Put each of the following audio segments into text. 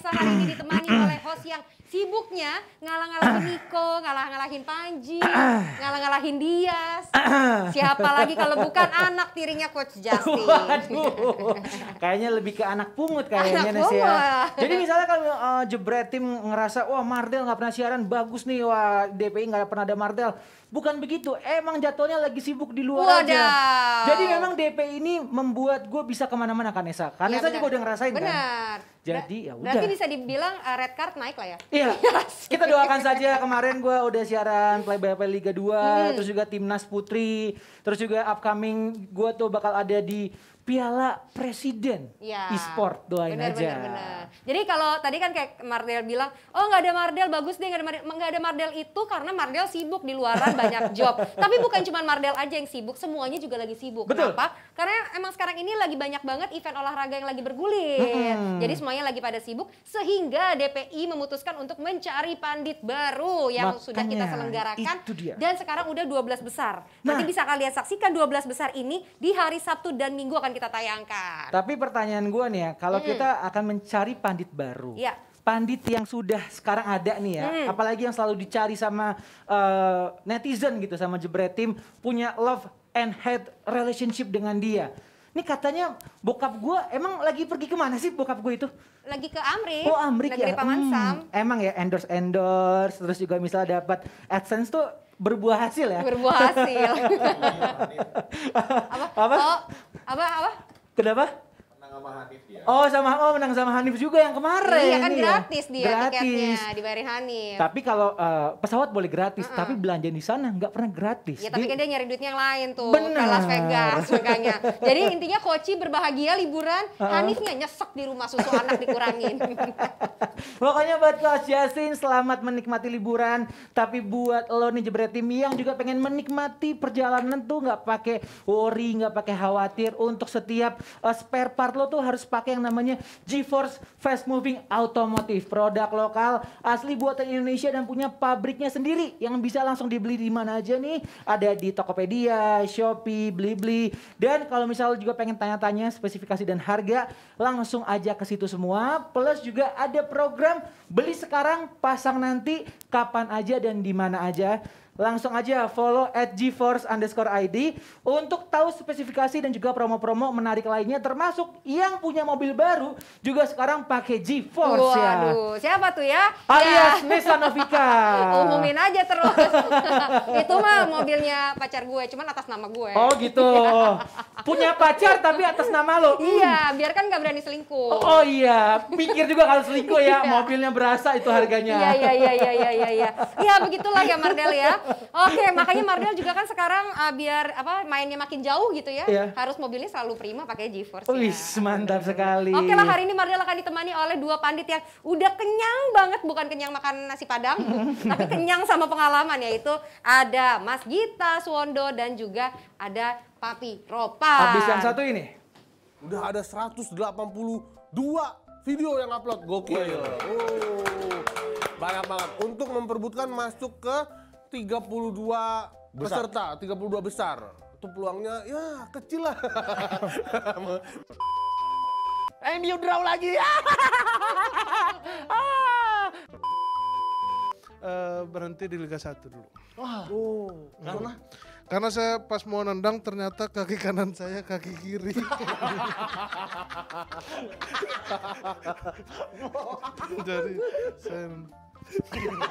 biasa hari ini ditemani oleh host yang sibuknya ngalah-ngalahin Niko, ngalah-ngalahin Panji, ngalah-ngalahin Dias. Siapa lagi kalau bukan anak tirinya Coach Justin. Waduh, kayaknya lebih ke anak pungut kayaknya nih ya. pungut. Jadi misalnya kalau uh, Jebret tim ngerasa, wah Mardel nggak pernah siaran, bagus nih, wah DPI nggak pernah ada Mardel. Bukan begitu, emang jatuhnya lagi sibuk di luar Wadah. aja. Jadi memang DP ini membuat gue bisa kemana-mana Kanesa. Kanesa iya, ya, juga udah ngerasain bener. kan. Jadi ya udah. Berarti bisa dibilang uh, red card naik lah ya. Iya. iya Kita doakan saja kemarin gue udah siaran play by play Liga 2, hmm. terus juga timnas putri, terus juga upcoming gue tuh bakal ada di piala presiden ya. e-sport doain bener, aja. Bener, bener. Jadi kalau tadi kan kayak Mardel bilang, oh nggak ada Mardel bagus deh nggak ada Mardel. Nggak ada Mardel itu karena Mardel sibuk di luaran banyak job. Tapi bukan cuma Mardel aja yang sibuk, semuanya juga lagi sibuk. Betul. Kenapa? Karena emang sekarang ini lagi banyak banget event olahraga yang lagi bergulir. Hmm. Jadi semuanya lagi pada sibuk sehingga DPI memutuskan untuk mencari pandit baru yang Makanya, sudah kita selenggarakan. Dan sekarang udah 12 besar. Nah. Nanti bisa kalian saksikan 12 besar ini di hari Sabtu dan Minggu akan akan kita tayangkan. Tapi pertanyaan gue nih ya, kalau hmm. kita akan mencari pandit baru. Ya. Pandit yang sudah sekarang ada nih ya, hmm. apalagi yang selalu dicari sama uh, netizen gitu, sama tim, punya love and hate relationship dengan dia. Ini katanya bokap gue emang lagi pergi kemana sih bokap gue itu? Lagi ke Amri. Oh Amrik Lagi ya. Paman Sam. Hmm, emang ya endorse endorse terus juga misalnya dapat adsense tuh berbuah hasil ya. Berbuah hasil. apa? Apa? Oh, apa? Apa? Kenapa? sama Hanif dia. Ya? Oh, sama oh menang sama Hanif juga yang kemarin. Iya kan iya. gratis dia gratis. tiketnya dibayarin Hanif. Tapi kalau uh, pesawat boleh gratis, uh -uh. tapi belanja di sana nggak pernah gratis. Iya, tapi kan dia nyari duitnya yang lain tuh Bener. ke Las Vegas makanya. Jadi intinya Koci berbahagia liburan, uh -uh. Hanifnya nyesek di rumah susu anak dikurangin. Pokoknya buat Coach Yasin selamat menikmati liburan, tapi buat lo nih jebret tim yang juga pengen menikmati perjalanan tuh nggak pakai worry, nggak pakai khawatir untuk setiap uh, spare part lo tuh harus pakai yang namanya GeForce Fast Moving Automotive. Produk lokal, asli buatan Indonesia dan punya pabriknya sendiri yang bisa langsung dibeli di mana aja nih. Ada di Tokopedia, Shopee, Blibli. Dan kalau misal juga pengen tanya-tanya spesifikasi dan harga, langsung aja ke situ semua. Plus juga ada program beli sekarang, pasang nanti, kapan aja dan di mana aja langsung aja follow at GeForce underscore ID untuk tahu spesifikasi dan juga promo-promo menarik lainnya termasuk yang punya mobil baru juga sekarang pakai GeForce Waduh, ya. Waduh, siapa tuh ya? Alias ya. Nissan Novika. Umumin aja terus. Itu mah mobilnya pacar gue, cuman atas nama gue. Oh gitu. Iya. punya pacar tapi atas nama lo. Hmm. Iya, hmm. biar kan gak berani selingkuh. Oh, oh iya, pikir juga kalau selingkuh ya, iya. mobilnya berasa itu harganya. Iya, iya, iya, iya, iya, iya. Ya begitulah ya Mardel ya. Oke, okay, makanya Mardel juga kan sekarang uh, biar apa mainnya makin jauh gitu ya. Yeah. Harus mobilnya selalu prima pakai GeForce. Ya. Wih, ya. mantap sekali. Oke okay lah hari ini Mardel akan ditemani oleh dua pandit yang udah kenyang banget bukan kenyang makan nasi padang, tapi kenyang sama pengalaman yaitu ada Mas Gita Suwondo dan juga ada Papi Ropa. Habis yang satu ini? Udah ada 182 video yang upload. Gokil. Oh. Banyak banget. Untuk memperbutkan masuk ke 32 besar. peserta, 32 besar. Itu peluangnya ya kecil lah. MU draw lagi. Uh, berhenti di Liga 1 dulu. Wah. Oh, karena karena saya pas mau nendang ternyata kaki kanan saya kaki kiri. Jadi saya Mentira.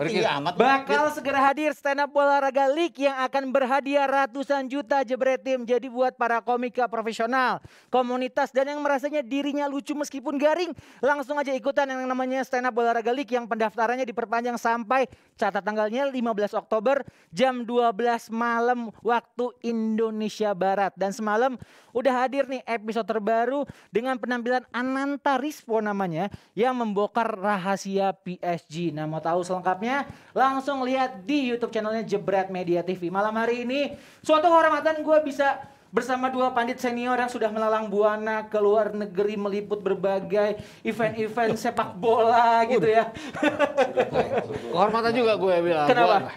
Kok amat? Bakal segera hadir stand up olahraga league yang akan berhadiah ratusan juta jebretim. Jadi buat para komika profesional, komunitas dan yang merasanya dirinya lucu meskipun garing, langsung aja ikutan yang namanya stand up olahraga league yang pendaftarannya diperpanjang sampai catat tanggalnya 15 Oktober jam 12 malam waktu Indonesia Barat. Dan semalam udah hadir nih episode terbaru dengan penampilan Ananta Rispo namanya yang membongkar rahasia PSG. Nah mau tahu selengkapnya semuanya langsung lihat di YouTube channelnya Jebret Media TV. Malam hari ini suatu kehormatan gue bisa bersama dua pandit senior yang sudah melalang buana ke luar negeri meliput berbagai event-event sepak bola gitu ya. Kehormatan juga gue bilang. Kenapa?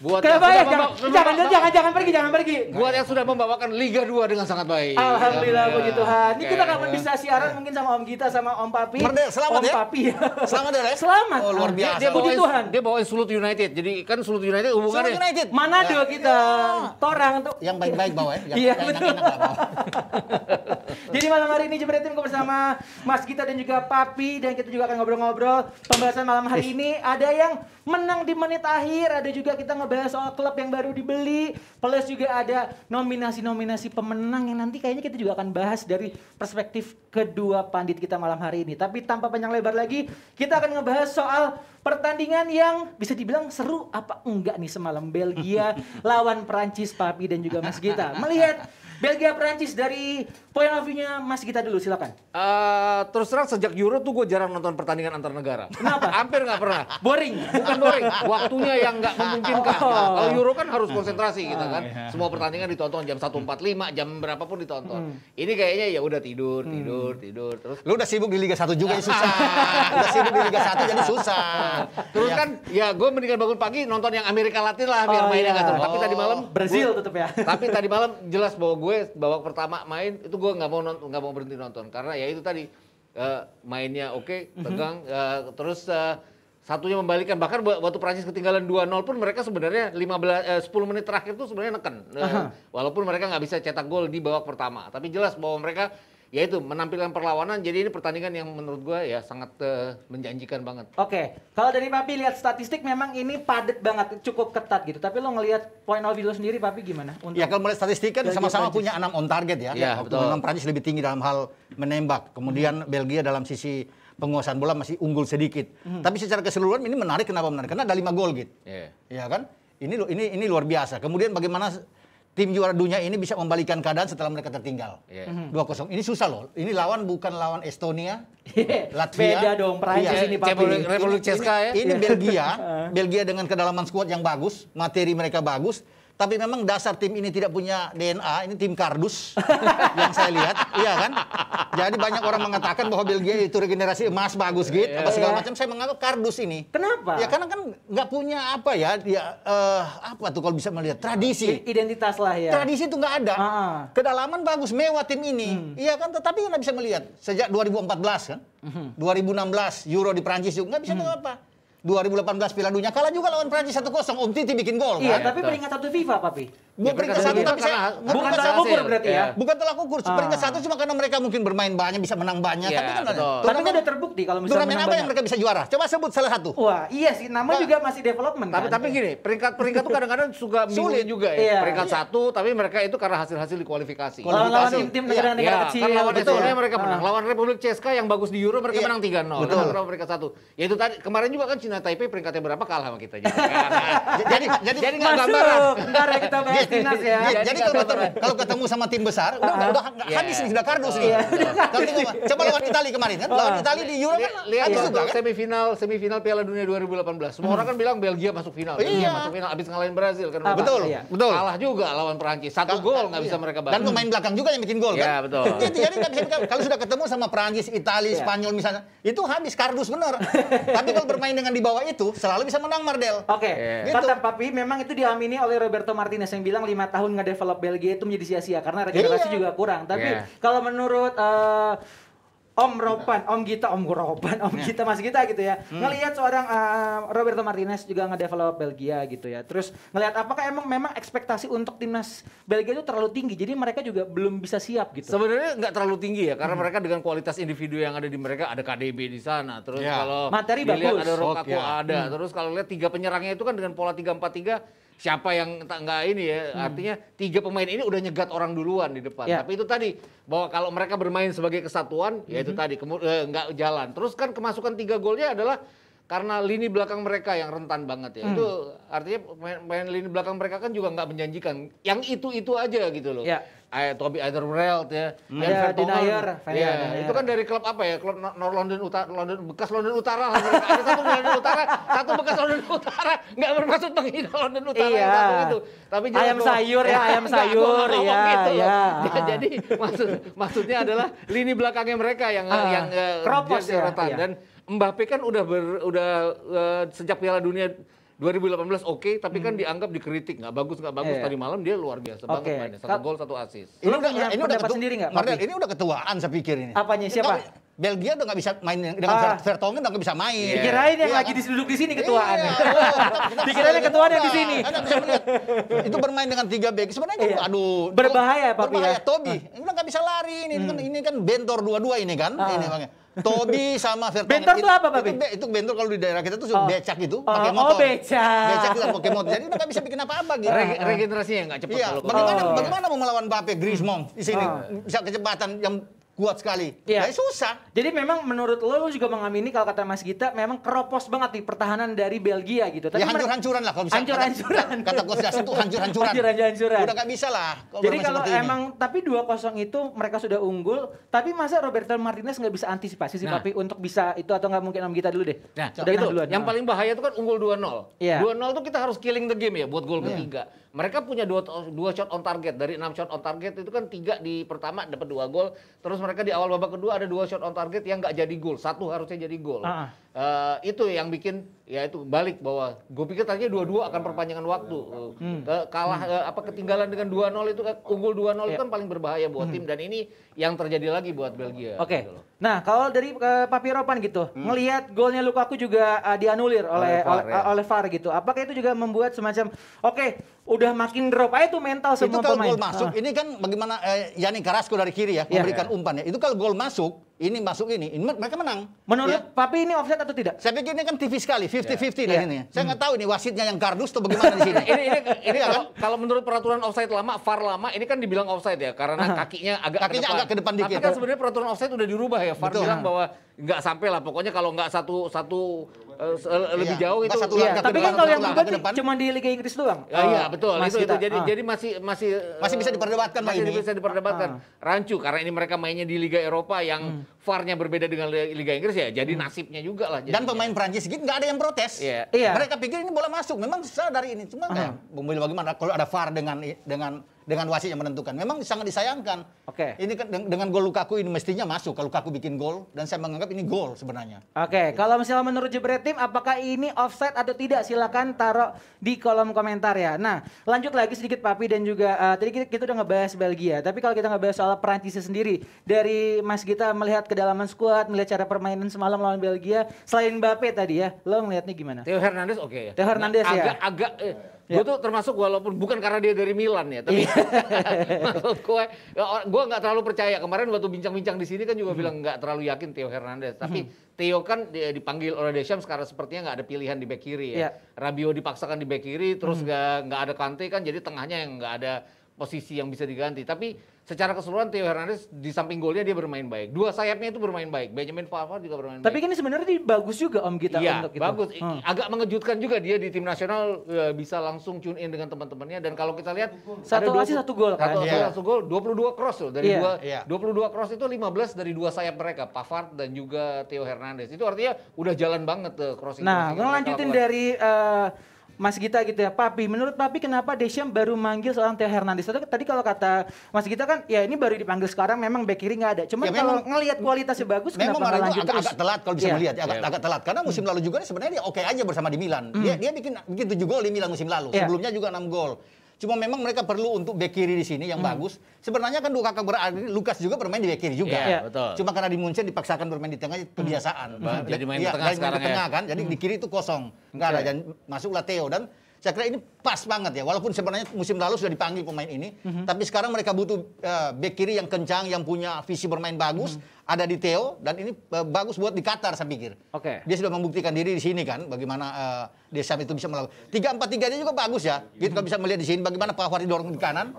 Buat Kenapa ya? Jangan, jangan, jangan, jangan pergi, jangan pergi. Buat yang sudah membawakan Liga 2 dengan sangat baik. Alhamdulillah, ya. puji Tuhan. Ini okay. kita kapan bisa siaran mungkin sama Om Gita, sama Om Papi. Merde, selamat om ya. Papi. Selamat ya, Selamat. Oh, luar biasa. Dia, dia puji Tuhan. Dia bawain Sulut United. Jadi kan Sulut United hubungannya. Sulut United. mana ya. kita. Ya. Torang tuh. Yang baik-baik bawa ya. Iya, betul. Jadi malam hari ini Tim bersama Mas Gita dan juga Papi. Dan kita juga akan ngobrol-ngobrol. Pembahasan malam hari ini ada yang menang di menit akhir. Ada juga kita ngobrol bahas soal klub yang baru dibeli. Plus juga ada nominasi-nominasi pemenang yang nanti kayaknya kita juga akan bahas dari perspektif kedua pandit kita malam hari ini. Tapi tanpa panjang lebar lagi, kita akan ngebahas soal pertandingan yang bisa dibilang seru apa enggak nih semalam Belgia lawan Prancis Papi dan juga Mas Gita. Melihat Belgia Prancis dari point of view-nya Mas kita dulu silakan. Uh, terus terang sejak Euro tuh gue jarang nonton pertandingan antar negara. Kenapa? Hampir nggak pernah. Boring. Bukan boring. Waktunya yang nggak memungkinkan. Oh. kalau Euro kan harus konsentrasi gitu kan. Oh, iya. Semua pertandingan ditonton jam 1.45, jam berapapun ditonton. Hmm. Ini kayaknya ya udah tidur, hmm. tidur, hmm. tidur. Terus lu udah sibuk di Liga 1 juga ya susah. udah sibuk di Liga 1 jadi susah. Terus ya. kan ya gue mendingan bangun pagi nonton yang Amerika Latin lah biar oh, mainnya iya. Gak oh. Tapi tadi malam oh, Brazil tetap ya. Tapi tadi malam jelas bahwa gue gue babak pertama main itu gue nggak mau nggak mau berhenti nonton karena ya itu tadi uh, mainnya oke okay, mhm. tegang uh, terus uh, satunya membalikan bahkan waktu Prancis ketinggalan 2-0 pun mereka sebenarnya 15 eh, 10 menit terakhir tuh sebenarnya neken. Uh, walaupun mereka nggak bisa cetak gol di babak pertama, tapi jelas bahwa mereka ya itu menampilkan perlawanan. Jadi ini pertandingan yang menurut gue ya sangat uh, menjanjikan banget. Oke, okay. kalau dari Papi lihat statistik memang ini padat banget, cukup ketat gitu. Tapi lo ngelihat point of view lo sendiri Papi gimana? Untuk ya kalau melihat statistik kan sama-sama punya enam on target ya. ya Waktu memang Prancis lebih tinggi dalam hal menembak. Kemudian hmm. Belgia dalam sisi penguasaan bola masih unggul sedikit. Hmm. Tapi secara keseluruhan ini menarik kenapa menarik? Karena ada lima gol gitu. Yeah. Ya iya kan? Ini ini ini luar biasa. Kemudian bagaimana tim juara dunia ini bisa membalikan keadaan setelah mereka tertinggal. Yeah. Mhm. 2-0. Ini susah loh. Ini lawan bukan lawan Estonia, iya. Latvia. Beda dong Prancis iya. ini Republik, Republik Ceska ya. Ini iya. Belgia, Belgia dengan kedalaman skuad yang bagus, materi mereka bagus tapi memang dasar tim ini tidak punya DNA, ini tim kardus yang saya lihat, iya kan? Jadi banyak orang mengatakan bahwa Belgia itu regenerasi emas bagus gitu, iya. apa segala iya. macam. Saya menganggap kardus ini. Kenapa? Ya karena kan nggak punya apa ya, ya uh, apa tuh kalau bisa melihat tradisi. Identitas lah ya. Tradisi itu nggak ada. Ah, ah. Kedalaman bagus, mewah tim ini, hmm. iya kan? Tetapi nggak bisa melihat sejak 2014 kan, 2016 hmm. Euro di Prancis juga nggak bisa hmm. apa. 2018 Piala Dunia kalah juga lawan Prancis 1-0 Om Titi bikin gol iya, kan? tapi peringkat satu FIFA Papi. Bukan ya, peringkat satu tapi saya bukan, bukan ukur berarti ya. Iya. Bukan telak ukur. Ah. Peringkat satu cuma karena mereka mungkin bermain banyak bisa menang banyak ya, tapi kan iya, betul. tapi kan udah terbukti kalau misalnya turnamen apa yang mereka bisa juara? Coba sebut salah satu. Wah, iya sih nama nah, juga masih development Tapi kan? tapi gini, peringkat-peringkat itu kadang-kadang suka sulit juga ya. Iya. Peringkat iya. satu tapi mereka itu karena hasil-hasil di kualifikasi. Lawan tim-tim negara-negara iya. kecil. Kan lawan itu mereka menang. Ah. Lawan Republik Ceska yang bagus di Euro mereka menang 3-0. Betul. Peringkat satu. Ya itu tadi kemarin juga kan Cina Taipei peringkatnya berapa kalah sama kita jadi jadi jadi nggak gambar ya kita bahas timnas ya. Jadi, kalau ketemu, sama tim besar udah ah. udah, iya. habis nih sudah kardus nih. Iya. Coba lawan Italia kemarin kan lawan iya. Italia di Euro kan lihat ya, juga kan semifinal semifinal Piala Dunia 2018. Semua orang kan bilang Belgia masuk final. Iya masuk final abis ngalahin Brazil kan. Betul. Betul. Kalah juga lawan Perancis. Satu gol nggak bisa mereka balik Dan pemain belakang juga yang bikin gol kan. Iya betul. Jadi nggak kalau sudah ketemu sama Perancis, Italia, Spanyol misalnya itu habis kardus benar. Tapi kalau bermain dengan di bawah itu selalu bisa menang Mardel. Oke. Okay. Iya. Yeah. Gitu. Tapi memang itu diamini oleh Roberto Martinez yang bilang lima tahun nggak develop Belgia itu menjadi sia-sia karena regenerasi yeah. juga kurang. Tapi yeah. kalau menurut uh, Om Ropan, Om Gita, Om Ropan, Om yeah. Gita, Mas Gita gitu ya. Hmm. Ngelihat seorang uh, Roberto Martinez juga ngedevelop Belgia gitu ya. Terus ngelihat apakah emang memang ekspektasi untuk timnas Belgia itu terlalu tinggi. Jadi mereka juga belum bisa siap gitu. Sebenarnya nggak terlalu tinggi ya karena hmm. mereka dengan kualitas individu yang ada di mereka ada KDB di sana. Terus yeah. kalau materi bagus, ada Rokaku okay. ada. Hmm. Terus kalau lihat tiga penyerangnya itu kan dengan pola tiga empat tiga siapa yang tak nggak ini ya hmm. artinya tiga pemain ini udah nyegat orang duluan di depan ya. tapi itu tadi bahwa kalau mereka bermain sebagai kesatuan hmm. ya itu hmm. tadi eh, nggak eh, jalan terus kan kemasukan tiga golnya adalah karena lini belakang mereka yang rentan banget ya hmm. itu artinya main, lini belakang mereka kan juga nggak menjanjikan yang itu itu aja gitu loh ya Eh, Toby Alderweireld ya, hmm. Jan Denier, ya, itu kan dari klub apa ya? Klub North London Utara, London bekas London Utara lah. Ada satu London Utara, satu bekas London Utara, nggak bermaksud menghina London Utara iya. yang satu itu. Tapi ayam sayur ya, ayam gitu sayur ya. Gitu iya. iya. jadi maksud maksudnya adalah lini belakangnya mereka yang uh, yang uh, eh, kropos ya, iya. dan Mbappe kan udah ber, udah uh, sejak Piala Dunia 2018 oke, okay, tapi kan hmm. dianggap dikritik nggak bagus nggak bagus yeah. Iya. tadi malam dia luar biasa okay. banget mainnya satu gol satu asis. Ini, ini udah ini udah ketua, sendiri nggak? Martel ini udah ketuaan saya pikir ini. Apanya siapa? Ini, Belgia udah nggak bisa main dengan ah. Vertonghen udah nggak bisa main. Yeah. Dikirain yang yeah. lagi duduk di sini iya, ketuaan. Yeah. Oh, yang ketuaan yang di iya, sini. itu bermain dengan tiga back sebenarnya yeah. aduh berbahaya Pak Berbahaya ya. Tobi. Tobi. Ah. Udah nggak bisa lari ini kan hmm. ini kan bentor dua-dua ini kan ah. ini makanya Tobi sama Vertonghen. Bentor itu, apa, Pak? Itu, itu bentor kalau di daerah kita tuh oh. becak gitu, oh. pakai oh, motor. Oh, becak. Becak kita pakai motor. Jadi mereka bisa bikin apa-apa gitu. Re regenerasinya nggak cepat. Iya, bagaimana, oh. bagaimana mau melawan Mbappe, Griezmann di sini? Oh. Bisa kecepatan yang kuat sekali. Iya. Nah, susah. Jadi memang menurut lo, lo juga mengamini kalau kata Mas Gita memang keropos banget di pertahanan dari Belgia gitu. Tapi ya hancur-hancuran lah kalau bisa. Hancur-hancuran. Kata, kata Coach Justin hancur-hancuran. hancur-hancuran. Udah gak bisa lah. Kalau Jadi kalau emang ini. tapi 2-0 itu mereka sudah unggul, tapi masa Roberto Martinez gak bisa antisipasi sih nah. untuk bisa itu atau nggak mungkin Om Gita dulu deh. Nah, udah itu. Duluan. Nah, yang paling bahaya itu kan unggul 2-0. Iya. 2-0 tuh kita harus killing the game ya buat gol iya. ketiga. Mereka punya dua, dua shot on target dari enam shot on target itu kan tiga di pertama dapat dua gol. Terus mereka di awal babak kedua ada dua shot on target yang nggak jadi gol. Satu harusnya jadi gol. Uh ah, -huh. Ah. Uh, eh, itu yang bikin ya itu balik bahwa gue pikir tadinya dua-dua akan perpanjangan waktu hmm. Ke, eh, kalah hmm. apa ketinggalan dengan dua nol itu eh, unggul dua nol itu ya. kan paling berbahaya buat hmm. tim dan ini yang terjadi lagi buat Belgia. Oke. Okay. Gitu nah kalau dari uh, Ropan gitu hmm. ngelihat golnya Lukaku juga uh, dianulir oleh oleh VAR, ya. oleh VAR gitu. Apakah itu juga membuat semacam oke okay, udah makin drop aja tuh mental semua itu kalau pemain. gol masuk uh. ini kan bagaimana eh, Yani Karasko dari kiri ya yeah. memberikan yeah. umpan ya. Itu kalau gol masuk ini masuk ini, ini mereka menang. Menurut ya. Papi ini offset atau tidak? Saya pikir ini kan TV sekali. 50-50 yeah. ini. Saya nggak hmm. tahu ini wasitnya yang kardus atau bagaimana di sini. ini ini, ini iya kalau, kan? kalau menurut peraturan offside lama, VAR lama ini kan dibilang offside ya karena kakinya agak kakinya ke depan. agak ke depan dikit. Tapi kan sebenarnya peraturan offside udah dirubah ya. VAR bilang bahwa nggak sampai lah pokoknya kalau nggak satu satu uh, lebih iya, jauh itu satu iya. tapi kan kalau yang berubah cuma di Liga Inggris doang ah, iya, iya betul itu, itu jadi ah. jadi masih masih masih bisa eh, diperdebatkan masih ini. bisa diperdebatkan ah, ah. rancu karena ini mereka mainnya di Liga Eropa yang hmm. var berbeda dengan Liga Inggris ya jadi hmm. nasibnya juga lah jadinya. dan pemain ya. Prancis gitu nggak ada yang protes iya. iya. mereka pikir ini bola masuk memang sah dari ini cuma ah. kayak bagaimana kalau ada VAR dengan dengan dengan wasit yang menentukan. Memang sangat disayangkan. Oke. Okay. Ini kan dengan gol Lukaku ini mestinya masuk kalau Lukaku bikin gol dan saya menganggap ini gol sebenarnya. Oke, okay. Gitu. kalau misalnya menurut Jebret Tim apakah ini offside atau tidak silakan taruh di kolom komentar ya. Nah, lanjut lagi sedikit Papi dan juga uh, tadi kita, kita udah ngebahas Belgia, tapi kalau kita ngebahas soal Perancis sendiri dari Mas kita melihat kedalaman skuad, melihat cara permainan semalam lawan Belgia selain Mbappe tadi ya, lo ngelihatnya gimana? Theo Hernandez oke okay ya. Theo Hernandez nah, ya. Agak agak eh, Gue ya. tuh termasuk walaupun bukan karena dia dari Milan ya, tapi iya. maksud gue, ya, gue nggak terlalu percaya. Kemarin waktu bincang-bincang di sini kan juga hmm. bilang nggak terlalu yakin Theo Hernandez. Tapi hmm. Theo kan dipanggil oleh Deschamps sekarang sepertinya nggak ada pilihan di back kiri ya. ya. Rabiot dipaksakan di back kiri, terus hmm. nggak hmm. nggak ada Kante kan, jadi tengahnya yang nggak ada posisi yang bisa diganti. Tapi secara keseluruhan Theo Hernandez di samping golnya dia bermain baik. Dua sayapnya itu bermain baik. Benjamin Pavard juga bermain Tapi baik. Tapi kan sebenarnya bagus juga Om kita ya, untuk itu. bagus. Hmm. Agak mengejutkan juga dia di tim nasional ya, bisa langsung tune in dengan teman-temannya dan kalau kita lihat satu ada 20, satu gol kan. Satu, iya. yeah. satu gol, 22 cross loh dari yeah. dua yeah. 22 cross itu 15 dari dua sayap mereka, Pavard dan juga Theo Hernandez. Itu artinya udah jalan banget uh, eh, crossing. Nah, crossing lanjutin dari uh, Mas Gita gitu ya, Papi. Menurut Papi kenapa Desham baru manggil seorang Theo Hernandez? Tadi kalau kata Mas Gita kan, ya ini baru dipanggil sekarang memang back kiri nggak ada. Cuma ya, kalau ngelihat kualitasnya bagus, memang kenapa lanjut agak, terus? agak telat kalau bisa yeah. melihat, ya, agak, yeah. agak telat. Karena musim lalu juga sebenarnya dia oke aja bersama di Milan. Mm. Dia dia bikin bikin tujuh gol di Milan musim lalu. Yeah. Sebelumnya juga enam gol. Cuma memang mereka perlu untuk bek kiri di sini yang hmm. bagus. Sebenarnya kan dua kakak beradik ah, Lukas juga bermain di bek kiri juga. Yeah, yeah, betul. Cuma karena di Munchen dipaksakan bermain di tengah hmm. kebiasaan. Hmm. Jadi main di iya, tengah, ya, sekarang tengah ya. kan. Jadi hmm. di kiri itu kosong. Enggak okay. ada dan masuklah Theo dan saya kira ini pas banget ya. Walaupun sebenarnya musim lalu sudah dipanggil pemain ini, mm-hmm. tapi sekarang mereka butuh uh, eh, bek kiri yang kencang, yang punya visi bermain bagus. Mm-hmm. Ada di Theo dan ini uh, bagus buat di Qatar saya pikir. Oke. Okay. Dia sudah membuktikan diri di sini kan, bagaimana uh, eh, Desam itu bisa melakukan. Tiga empat tiga juga bagus ya. Gitu mm-hmm. bisa melihat di sini bagaimana Pak Fahri dorong di kanan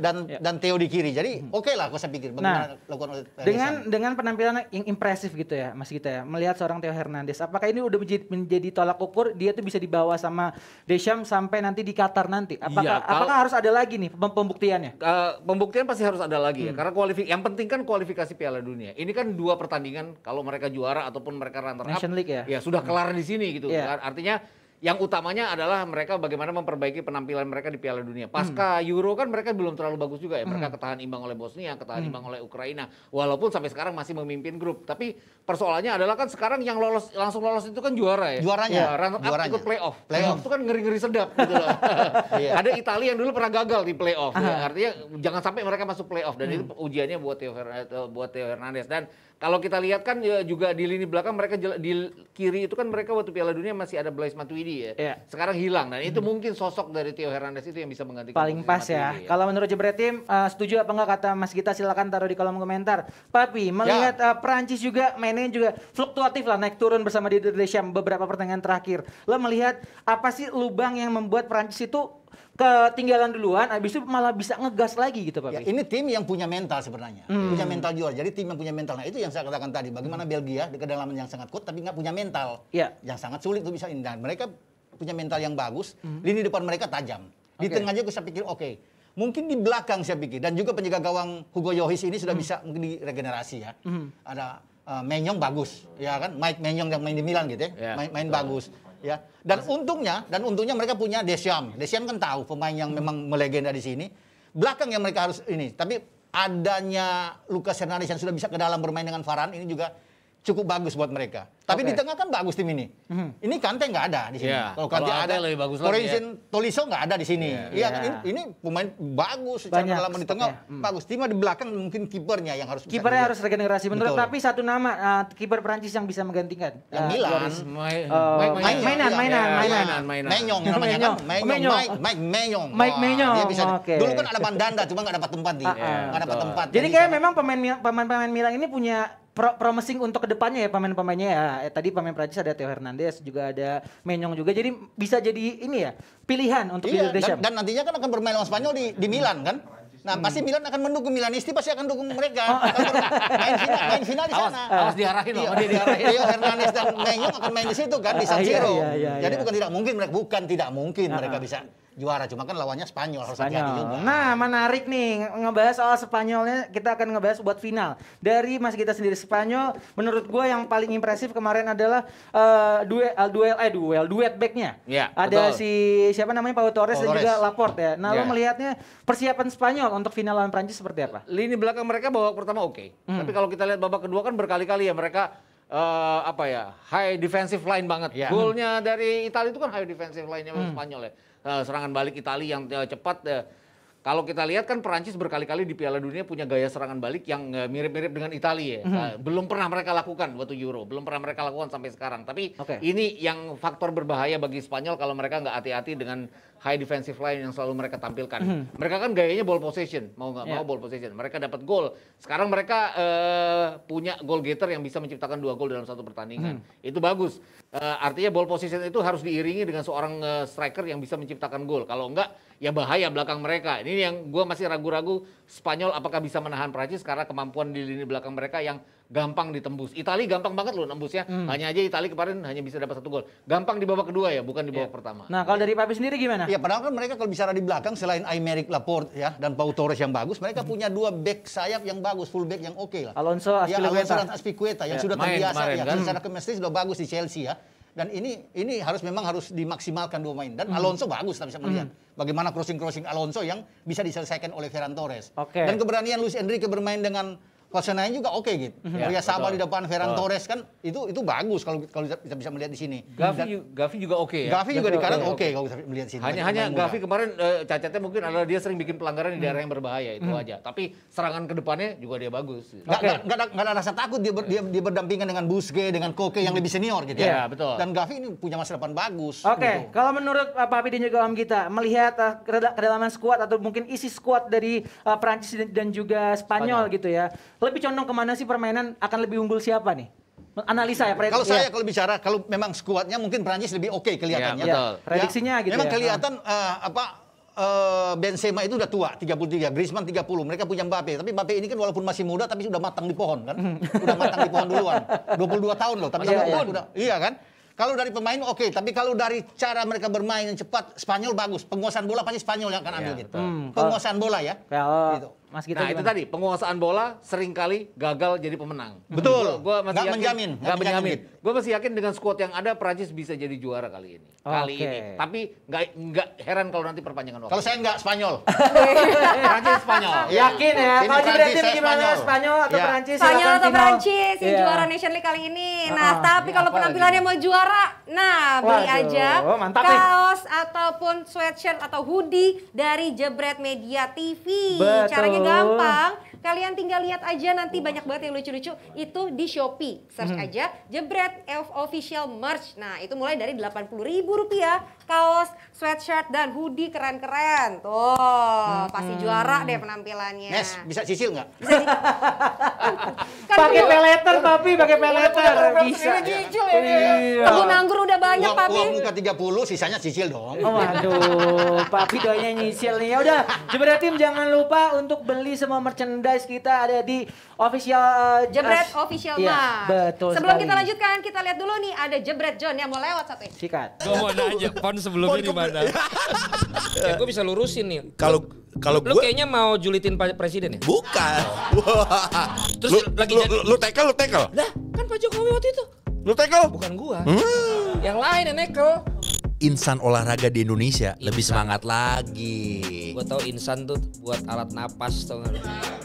dan ya. dan Theo di kiri. Jadi hmm. oke okay lah, aku saya pikir nah, lakukan dengan dengan penampilan yang impresif gitu ya, Mas kita ya. Melihat seorang Theo Hernandez, apakah ini udah menjadi, menjadi tolak ukur dia tuh bisa dibawa sama Desham sampai nanti di Qatar nanti? Iya, apakah ya, kalau, apakah harus ada lagi nih pembuktiannya? Uh, pembuktian pasti harus ada lagi ya, hmm. ya, karena kualifik yang penting kan kualifikasi Piala Dunia. Ini kan dua pertandingan kalau mereka juara ataupun mereka runner up. League ya. Ya sudah kelar hmm. di sini gitu. Ya. Artinya yang utamanya adalah mereka bagaimana memperbaiki penampilan mereka di Piala Dunia. Hmm. Pasca hmm. Euro kan mereka belum terlalu bagus juga ya. Mereka hmm. ketahan imbang oleh Bosnia, ketahan hmm. imbang oleh Ukraina. Walaupun sampai sekarang masih memimpin grup. Tapi persoalannya adalah kan sekarang yang lolos langsung lolos itu kan juara ya. Juaranya. Ya, run Juaranya. ikut playoff. Playoff itu kan ngeri-ngeri sedap gitu loh. yeah. Ada Italia yang dulu pernah gagal di playoff. Ya. Artinya jangan sampai mereka masuk playoff dan hmm. itu ujiannya buat Theo eh, buat Theo Hernandez dan kalau kita lihat kan ya juga di lini belakang mereka di kiri itu kan mereka waktu Piala Dunia masih ada Blaise Matuidi ya. Yeah. Sekarang hilang dan nah, itu hmm. mungkin sosok dari Theo Hernandez itu yang bisa menggantikan. Paling pas ya. ya. Kalau menurut Jebret Tim uh, setuju apa enggak kata Mas Gita silakan taruh di kolom komentar. Papi ya. melihat yeah. uh, Prancis juga mainnya juga fluktuatif lah naik turun bersama di Indonesia beberapa pertandingan terakhir. Lo melihat apa sih lubang yang membuat Prancis itu ketinggalan duluan, habis itu malah bisa ngegas lagi gitu Pak. Ya, ini tim yang punya mental sebenarnya, hmm. punya mental juara. Jadi tim yang punya mental, nah itu yang saya katakan tadi. Bagaimana Belgia di kedalaman yang sangat kuat tapi nggak punya mental, ya. yang sangat sulit untuk bisa indah. Mereka punya mental yang bagus, hmm. lini depan mereka tajam. Di okay. tengahnya bisa pikir oke, okay, mungkin di belakang saya pikir dan juga penjaga gawang Hugo Yohis ini sudah hmm. bisa mungkin di regenerasi ya. Hmm. Ada uh, Menyong bagus, ya kan? Mike Menyong yang main di Milan gitu ya, yeah, main, main bagus ya. Dan untungnya dan untungnya mereka punya Desiam. Desiam kan tahu pemain yang memang melegenda di sini. Belakang yang mereka harus ini, tapi adanya Lucas Hernandez yang sudah bisa ke dalam bermain dengan Varane ini juga cukup bagus buat mereka. Tapi okay. di tengah kan bagus tim ini. Hmm. Ini Kante nggak ada di sini. Yeah. Kalau Kante ada, lebih bagus lagi, ya. Toliso nggak ada di sini. Iya yeah. yeah. kan iya. ini, ini pemain bagus secara Banyak, dalam di tengah hmm. bagus. Timnya di belakang mungkin kipernya yang harus kipernya harus regenerasi menurut Betul. tapi satu nama uh, kiper Prancis yang bisa menggantikan. Eh, yang uh, Milan. Uh, mainan, mainan, mainan, mainan. Menyong namanya kan. Menyong, Mike Menyong. Mike Menyong. Dia bisa. Dulu kan ada Bandanda cuma nggak dapat tempat dia. Nggak dapat tempat. Jadi kayak memang pemain-pemain Milan ini punya pro promising untuk kedepannya ya pemain-pemainnya ya. Eh, tadi pemain Prancis ada Theo Hernandez juga ada Menyong juga. Jadi bisa jadi ini ya pilihan untuk iya, Indonesia. Dan, dan nantinya kan akan bermain lawan Spanyol di, di Milan kan? Nah, hmm. pasti Milan akan mendukung Milanisti pasti akan dukung mereka. Oh. Kan main final, main final di sana. Awas, iya. awas diarahin loh, dia diarahin. Theo Hernandez dan Menyong akan main di situ kan di San ah, iya, Siro. Iya, iya, iya, Jadi bukan tidak mungkin mereka bukan tidak mungkin ah, mereka ah. bisa juara. Cuma kan lawannya Spanyol, harus Spanyol. Nah, menarik nih ngebahas soal Spanyolnya, kita akan ngebahas buat final. Dari Mas kita sendiri Spanyol, menurut gue yang paling impresif kemarin adalah uh, eh, duel uh, eh, duel eh duel duet backnya. Ya, Ada betul. si siapa namanya Pau Torres Paul dan juga Laporte ya. Nah, ya. lo iya. melihatnya persiapan Spanyol untuk final lawan Prancis seperti apa? Lini belakang mereka babak pertama oke. Okay. Hmm. Tapi kalau kita lihat babak kedua kan berkali-kali ya mereka uh, apa ya high defensive line banget. Yeah. Golnya dari Italia itu kan high defensive line-nya hmm. Spanyol ya. Uh, serangan balik Italia yang uh, cepat. Uh, kalau kita lihat kan Perancis berkali-kali di Piala Dunia punya gaya serangan balik yang mirip-mirip dengan Italia ya. Mm -hmm. Belum pernah mereka lakukan waktu Euro, belum pernah mereka lakukan sampai sekarang. Tapi okay. ini yang faktor berbahaya bagi Spanyol kalau mereka nggak hati-hati dengan high defensive line yang selalu mereka tampilkan. Mm Mereka kan gayanya ball possession, mau nggak yeah. mau ball possession. Mereka dapat gol. Sekarang mereka uh, punya goal getter yang bisa menciptakan dua gol dalam satu pertandingan. Mm Itu bagus. Uh, artinya ball possession itu harus diiringi dengan seorang uh, striker yang bisa menciptakan gol. Kalau enggak, ya bahaya belakang mereka. Ini yang gue masih ragu-ragu Spanyol apakah bisa menahan Prancis karena kemampuan di lini belakang mereka yang gampang ditembus. Italia gampang banget loh nembusnya. Hmm. Hanya aja Italia kemarin hanya bisa dapat satu gol. Gampang di babak kedua ya, bukan di babak yeah. pertama. Nah, kalau dari Papi sendiri gimana? Ya, padahal kan mereka kalau bicara di belakang selain Aymeric Laporte ya dan Pau Torres yang bagus, mereka punya dua back sayap yang bagus, full back yang oke okay lah. Alonso Aspilicueta. Ya, Alonso dan Aspilicueta yang yeah. sudah terbiasa ya. Kan? Secara kemestri sudah bagus di Chelsea ya dan ini ini harus memang harus dimaksimalkan dua main dan hmm. Alonso bagus kita bisa melihat hmm. bagaimana crossing crossing Alonso yang bisa diselesaikan oleh Ferran Torres okay. dan keberanian Luis Enrique bermain dengan Hosenanya juga oke okay, gitu. Mhm. Ya, Ria di depan Ferran oh. Torres kan itu itu bagus kalau kalau kita bisa melihat di sini. Gavi Gavi juga oke okay, ya. Gavi juga di kanan oke okay, okay. kalau bisa melihat di sini. Hanya hanya Gavi kemarin uh, cacatnya mungkin adalah dia sering bikin pelanggaran di hmm. daerah yang berbahaya itu hmm. aja. Tapi serangan ke depannya juga dia bagus. Gak, gak, gak, ada rasa takut dia, ber, dia, dia berdampingan dengan Busge dengan Koke yang hmm. lebih senior gitu ya. Iya, betul. Dan Gavi ini punya masa depan bagus. Oke, okay. gitu. kalau menurut uh, eh, Papi dan juga Om kita melihat uh, kedalaman skuad atau mungkin isi skuad dari uh, Prancis dan, dan juga Spanyol, Spanyol gitu ya lebih condong kemana sih permainan akan lebih unggul siapa nih? Analisa ya, Kalau saya ya. kalau bicara kalau memang skuadnya mungkin Prancis lebih oke okay kelihatannya. Ya, betul. Ya, prediksinya ya, gitu. Memang ya. kelihatan uh, apa uh, Benzema itu udah tua, 33, Griezmann 30. Mereka punya Mbappe, tapi Mbappe ini kan walaupun masih muda tapi sudah matang di pohon kan. Hmm. Sudah matang di pohon duluan. 22 tahun loh, tapi oh, iya, iya. udah iya kan? Kalau dari pemain oke, okay. tapi kalau dari cara mereka bermain yang cepat, Spanyol bagus. Penguasaan bola pasti Spanyol yang akan ambil ya, gitu. Hmm, penguasaan bola ya. Kalau gitu. Mas Gita nah gimana? itu tadi penguasaan bola seringkali gagal jadi pemenang. Hmm. Betul. Gua, gua masih gak yakin, menjamin. Gak, menjamin. menjamin. Gue masih yakin dengan skuad yang ada Prancis bisa jadi juara kali ini. Okay. Kali ini. Tapi nggak nggak heran kalau nanti perpanjangan waktu. Kalau saya nggak Spanyol. Prancis Spanyol. Yakin ya. Kalau di Brazil gimana? Spanyol atau ya. Prancis? Spanyol atau iya. Prancis yang iya. juara Nation League kali ini. Nah, uh, tapi ya, kalau penampilannya mau juara, nah beli Waduh, aja mantap kaos nih. ataupun sweatshirt atau hoodie dari Jebret Media TV. Betul. Caranya gampang. Kalian tinggal lihat aja nanti banyak banget yang lucu-lucu. Itu di Shopee. Search hmm. aja Jebret Elf Official Merch. Nah, itu mulai dari Rp80.000 kaos, sweatshirt dan hoodie keren-keren. Tuh, hmm. pasti juara deh penampilannya. Nes, bisa sisil nggak? kan pakai peleter tapi iya, pakai peleter bisa. Ini cicil ya. Iya. Papi? Uang muka 30, sisanya cicil dong. Oh, waduh, Papi doanya nyicil nih. Ya udah, Jebret Tim jangan lupa untuk beli semua merchandise kita ada di official uh, Jebret uh, official ya, Betul. Sebelum sekali. kita lanjutkan, kita lihat dulu nih ada Jebret John yang mau lewat satu. Sikat. Gue mau nanya, pon sebelumnya di mana? ya, gue bisa lurusin nih. Kalau kalau gue kayaknya mau julitin presiden ya? Bukan. Oh. Terus lu, lagi lu, jadi... lu, lu tekel, lu tekel. Lah, kan Pak Jokowi waktu itu Lu tackle? Bukan gua. Hmm. Yang lain yang tackle. Insan olahraga di Indonesia insan. lebih semangat lagi. Gua tau insan tuh buat alat napas tuh.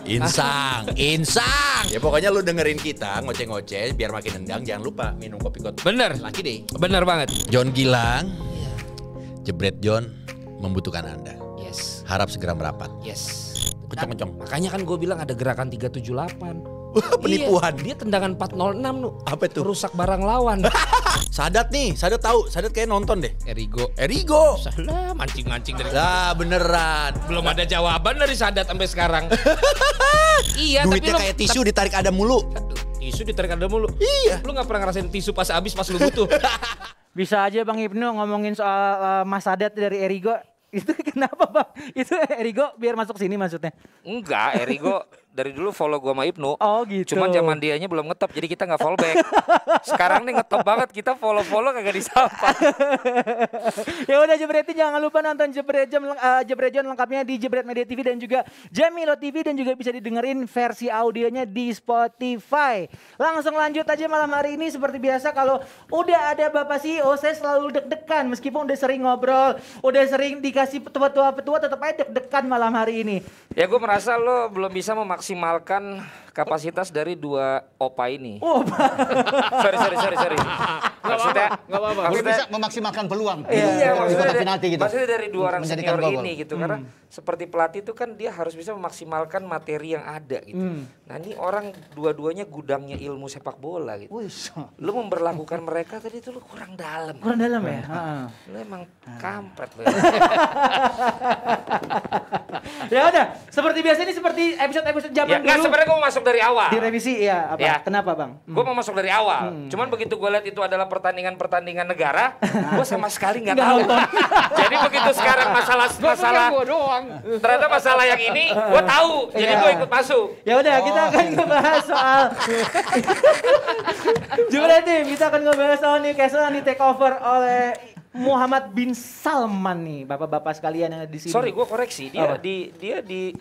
Insang, insang. Ya pokoknya lu dengerin kita ngoceh-ngoceh biar makin nendang jangan lupa minum kopi kot. Bener. Laki deh. Bener banget. John Gilang. Iya. Jebret John membutuhkan Anda. Yes. Harap segera merapat. Yes. Kencang-kencang. Makanya kan gue bilang ada gerakan 378. Penipuan. Iya, dia tendangan 406 nu. Apa itu? Rusak barang lawan. sadat nih, Sadat tahu. Sadat kayak nonton deh. Erigo. Erigo. Salah, mancing-mancing dari. Lah, beneran. Belum ada jawaban dari Sadat sampai sekarang. iya, Duitnya tapi lo, kayak tisu ditarik ada mulu. tisu ditarik ada mulu. Iya. Lu nggak pernah ngerasain tisu pas habis pas lu butuh. Bisa aja Bang Ibnu ngomongin soal uh, Mas Sadat dari Erigo. Itu kenapa Bang? Itu Erigo biar masuk sini maksudnya? Enggak, Erigo dari dulu follow gua sama Ibnu. Oh gitu. Cuman zaman dianya belum ngetop jadi kita nggak follow back. Sekarang nih ngetop banget kita follow-follow kagak disapa. ya udah Jebret jangan lupa nonton Jebret jam uh, eh, Jam lengkapnya di Jebret Media TV dan juga Jamilo TV dan juga bisa didengerin versi audionya di Spotify. Langsung lanjut aja malam hari ini seperti biasa kalau udah ada Bapak CEO saya selalu deg-degan meskipun udah sering ngobrol, udah sering dikasih petua-petua tetap aja deg-degan malam hari ini. Ya gue merasa lo belum bisa memaksa maksimalkan kapasitas dari dua opa ini. Opa. Oh, sorry sorry sorry sorry. Maksudnya nggak apa-apa. apa bisa memaksimalkan peluang. Iya, iya maksudnya dari, penalti gitu. Maksudnya dari dua orang senior gol. ini gitu hmm. karena seperti pelatih itu kan dia harus bisa memaksimalkan materi yang ada gitu. Hmm. Nah, ini orang dua-duanya gudangnya ilmu sepak bola gitu. Wih. Lu memperlakukan mereka tadi itu lu kurang dalam. Kurang dalam ya? Nah, Heeh. Lu emang ah. kampret lu. ya udah, seperti biasa ini seperti episode-episode zaman ya, dulu. Enggak, sebenarnya mau masuk dari awal. Direvisi ya apa? Ya. Kenapa bang? Hmm. Gue mau masuk dari awal. Hmm. Cuman begitu gue lihat itu adalah pertandingan-pertandingan negara, gue sama sekali nggak tahu. Jadi begitu sekarang masalah masalah gua doang. ternyata masalah yang ini gue tahu. Jadi ya. gue ikut masuk. Ya udah oh. kita akan ngebahas soal Jumlah tim kita akan ngebahas soal nih, soal nih take over oleh Muhammad bin Salman nih, bapak-bapak sekalian yang ada di sini. Sorry, gue koreksi dia oh. di dia di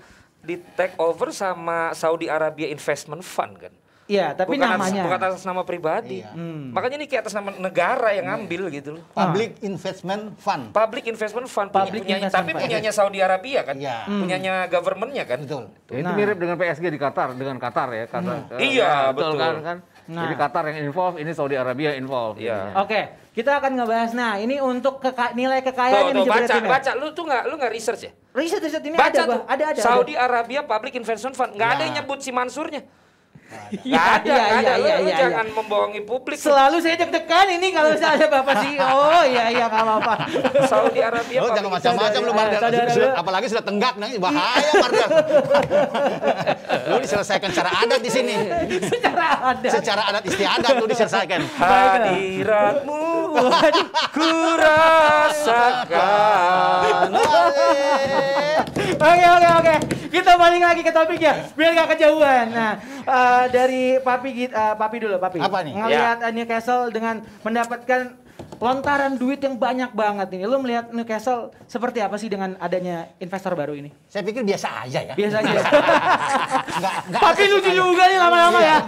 di take over sama Saudi Arabia Investment Fund kan. Iya, tapi bukan namanya atas, bukan atas nama pribadi. Iya. Hmm. Makanya ini kayak atas nama negara yang iya. ngambil gitu loh. Public ah. Investment Fund. Public Investment Fund Public punya, investment tapi fund. punyanya Saudi Arabia kan. Iya. Hmm. Punyanya governmentnya kan. Betul. Ya, nah. itu mirip dengan PSG di Qatar dengan Qatar ya, Qatar. Hmm. Uh, iya, ya, betul, betul kan kan Nah. Jadi Qatar yang involve, ini Saudi Arabia involve. Iya. Oke, okay. kita akan ngebahas. Nah, ini untuk keka nilai kekayaan yang tuh, baca, baca. Lu tuh nggak, lu nggak research ya? Research, research ini baca ada, tuh. ada, ada. Saudi Arabia Public Investment Fund, nggak ya. ada yang nah. nyebut si Mansurnya. Gak iya, ada, iya, gak ada. Iya, lu, iya, lu iya, jangan iya. membohongi publik. Selalu saya deg-degan ini kalau saya ada Bapak e sih, Oh iya iya enggak apa-apa. Saudi Arabia. Oh, lu jangan macam-macam lu Bardar. Apalagi sudah tenggak nangis bahaya Bardar. lu diselesaikan secara adat di sini. secara adat. Secara adat istiadat lu diselesaikan. Hadiratmu ku rasakan. Oke oke oke. Kita balik lagi ke topik ya biar gak kejauhan. Nah, uh, Eh, dari Papi uh, Papi dulu, Papi. Apa nih? Ngelihat ya. Newcastle dengan mendapatkan lontaran duit yang banyak banget ini. Lo melihat Newcastle seperti apa sih dengan adanya investor baru ini? Saya pikir biasa aja ya. Biasa aja. Tapi lucu juga nih lama-lama ya.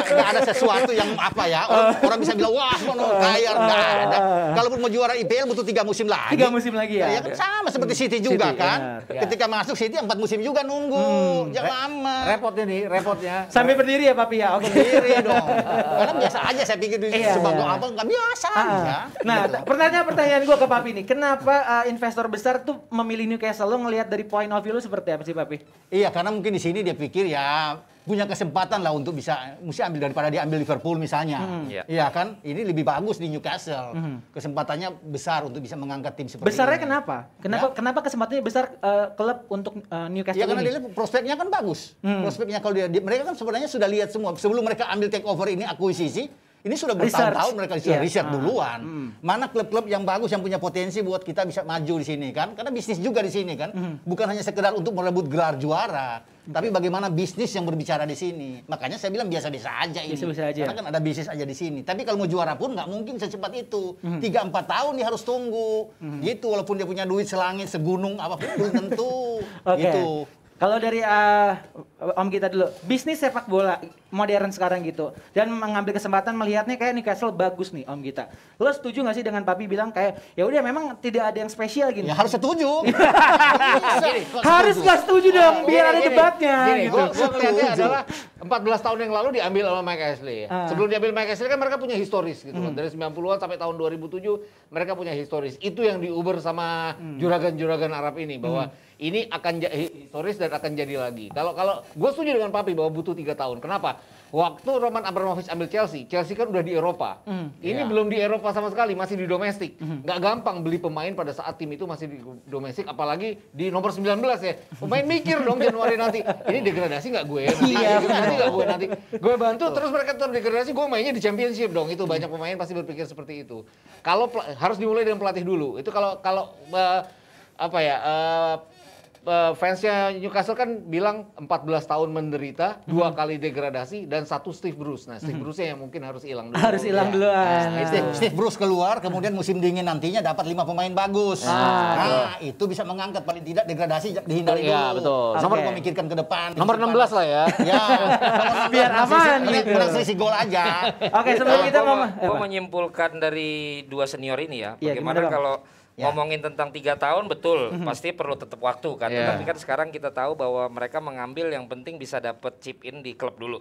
Gak ada, sesuatu yang apa ya. Orang, bisa bilang, wah mau kaya. Nggak ada. Kalaupun mau juara IPL butuh tiga musim lagi. Tiga musim lagi ya. Nah, ya kan sama seperti City juga ya, kan. Ya. Ketika masuk City empat musim juga nunggu. Hmm. Jangan lama. Repotnya nih, repotnya. Sambil berdiri ya Papi ya. Oke. Berdiri dong. Karena biasa aja saya pikir. Iya, Sebab iya. apa iya. Gak biasa. Ah. ah nah, pertanyaan-pertanyaan gue ke Papi nih. Kenapa uh, investor besar tuh memilih Newcastle? Lo ngelihat dari point of view lo seperti apa sih, Papi? Iya, karena mungkin di sini dia pikir ya punya kesempatan lah untuk bisa mesti ambil daripada dia ambil Liverpool misalnya. Hmm. Iya, iya kan? Ini lebih bagus di Newcastle. Hmm. Kesempatannya besar untuk bisa mengangkat tim seperti Besarnya ini. kenapa? Kenapa ya? kenapa kesempatannya besar uh, klub untuk uh, Newcastle ya, ini? Ya karena dia prospeknya kan bagus. Hmm. Prospeknya kalau dia, dia mereka kan sebenarnya sudah lihat semua sebelum mereka ambil take over ini akuisisi ini sudah bertahun-tahun mereka sudah yeah. riset ah. duluan. Mm. Mana klub-klub yang bagus yang punya potensi buat kita bisa maju di sini kan? Karena bisnis juga di sini kan. Mm. Bukan hanya sekedar untuk merebut gelar juara, mm. tapi bagaimana bisnis yang berbicara di sini. Makanya saya bilang biasa-biasa aja ini. biasa aja. Karena kan ada bisnis aja di sini. Tapi kalau mau juara pun nggak mungkin secepat itu. Hmm. Tiga mm. empat tahun dia harus tunggu. Mm. Gitu walaupun dia punya duit selangit, segunung apapun belum tentu. okay. Gitu. Kalau dari uh, Om kita dulu, bisnis sepak bola modern sekarang gitu, dan mengambil kesempatan melihatnya kayak Newcastle bagus nih Om kita. Lo setuju gak sih dengan Papi bilang kayak, ya udah memang tidak ada yang spesial gini? Ya harus setuju. harus gak setuju dong, oh, biar gini, ada debatnya. Gini, gitu. gue melihatnya adalah 14 tahun yang lalu diambil sama Mike Ashley. Uh. Sebelum diambil Mike Ashley kan mereka punya historis gitu hmm. kan. Dari 90-an sampai tahun 2007 mereka punya historis. Itu yang diuber sama hmm. juragan-juragan Arab ini bahwa hmm ini akan jadi historis dan akan jadi lagi. Kalau kalau gue setuju dengan Papi bahwa butuh tiga tahun. Kenapa? Waktu Roman Abramovich ambil Chelsea, Chelsea kan udah di Eropa. Mm, ini yeah. belum di Eropa sama sekali, masih di domestik. Mm. Gak gampang beli pemain pada saat tim itu masih di domestik, apalagi di nomor 19 ya. Pemain mikir dong Januari nanti, ini degradasi nggak gue? Nanti, iya. Degradasi nggak gue nanti? Gue bantu, terus mereka degradasi. gue mainnya di Championship dong. Itu banyak pemain pasti berpikir seperti itu. Kalau harus dimulai dengan pelatih dulu. Itu kalau kalau uh, apa ya? Uh, uh, fansnya Newcastle kan bilang 14 tahun menderita, mm -hmm. dua kali degradasi dan satu Steve Bruce. Nah, Steve mm -hmm. Bruce yang mungkin harus hilang dulu. Harus hilang ya. dulu. Ah. Nah, Steve, Steve Bruce keluar, kemudian musim dingin nantinya dapat lima pemain bagus. Ah, nah, itu bisa mengangkat paling tidak degradasi dihindari ya, dulu. betul. Nomor okay. memikirkan ke depan. Nomor enam 16 lah ya. ya. Biar aman gitu. kurang selisih gol aja. Oke, okay, gitu. sebelum kita mau menyimpulkan dari dua senior ini ya, iya, bagaimana ya, kalau yeah. ngomongin tentang tiga tahun betul pasti perlu tetap waktu kan yeah. tapi kan sekarang kita tahu bahwa mereka mengambil yang penting bisa dapat chip in di klub dulu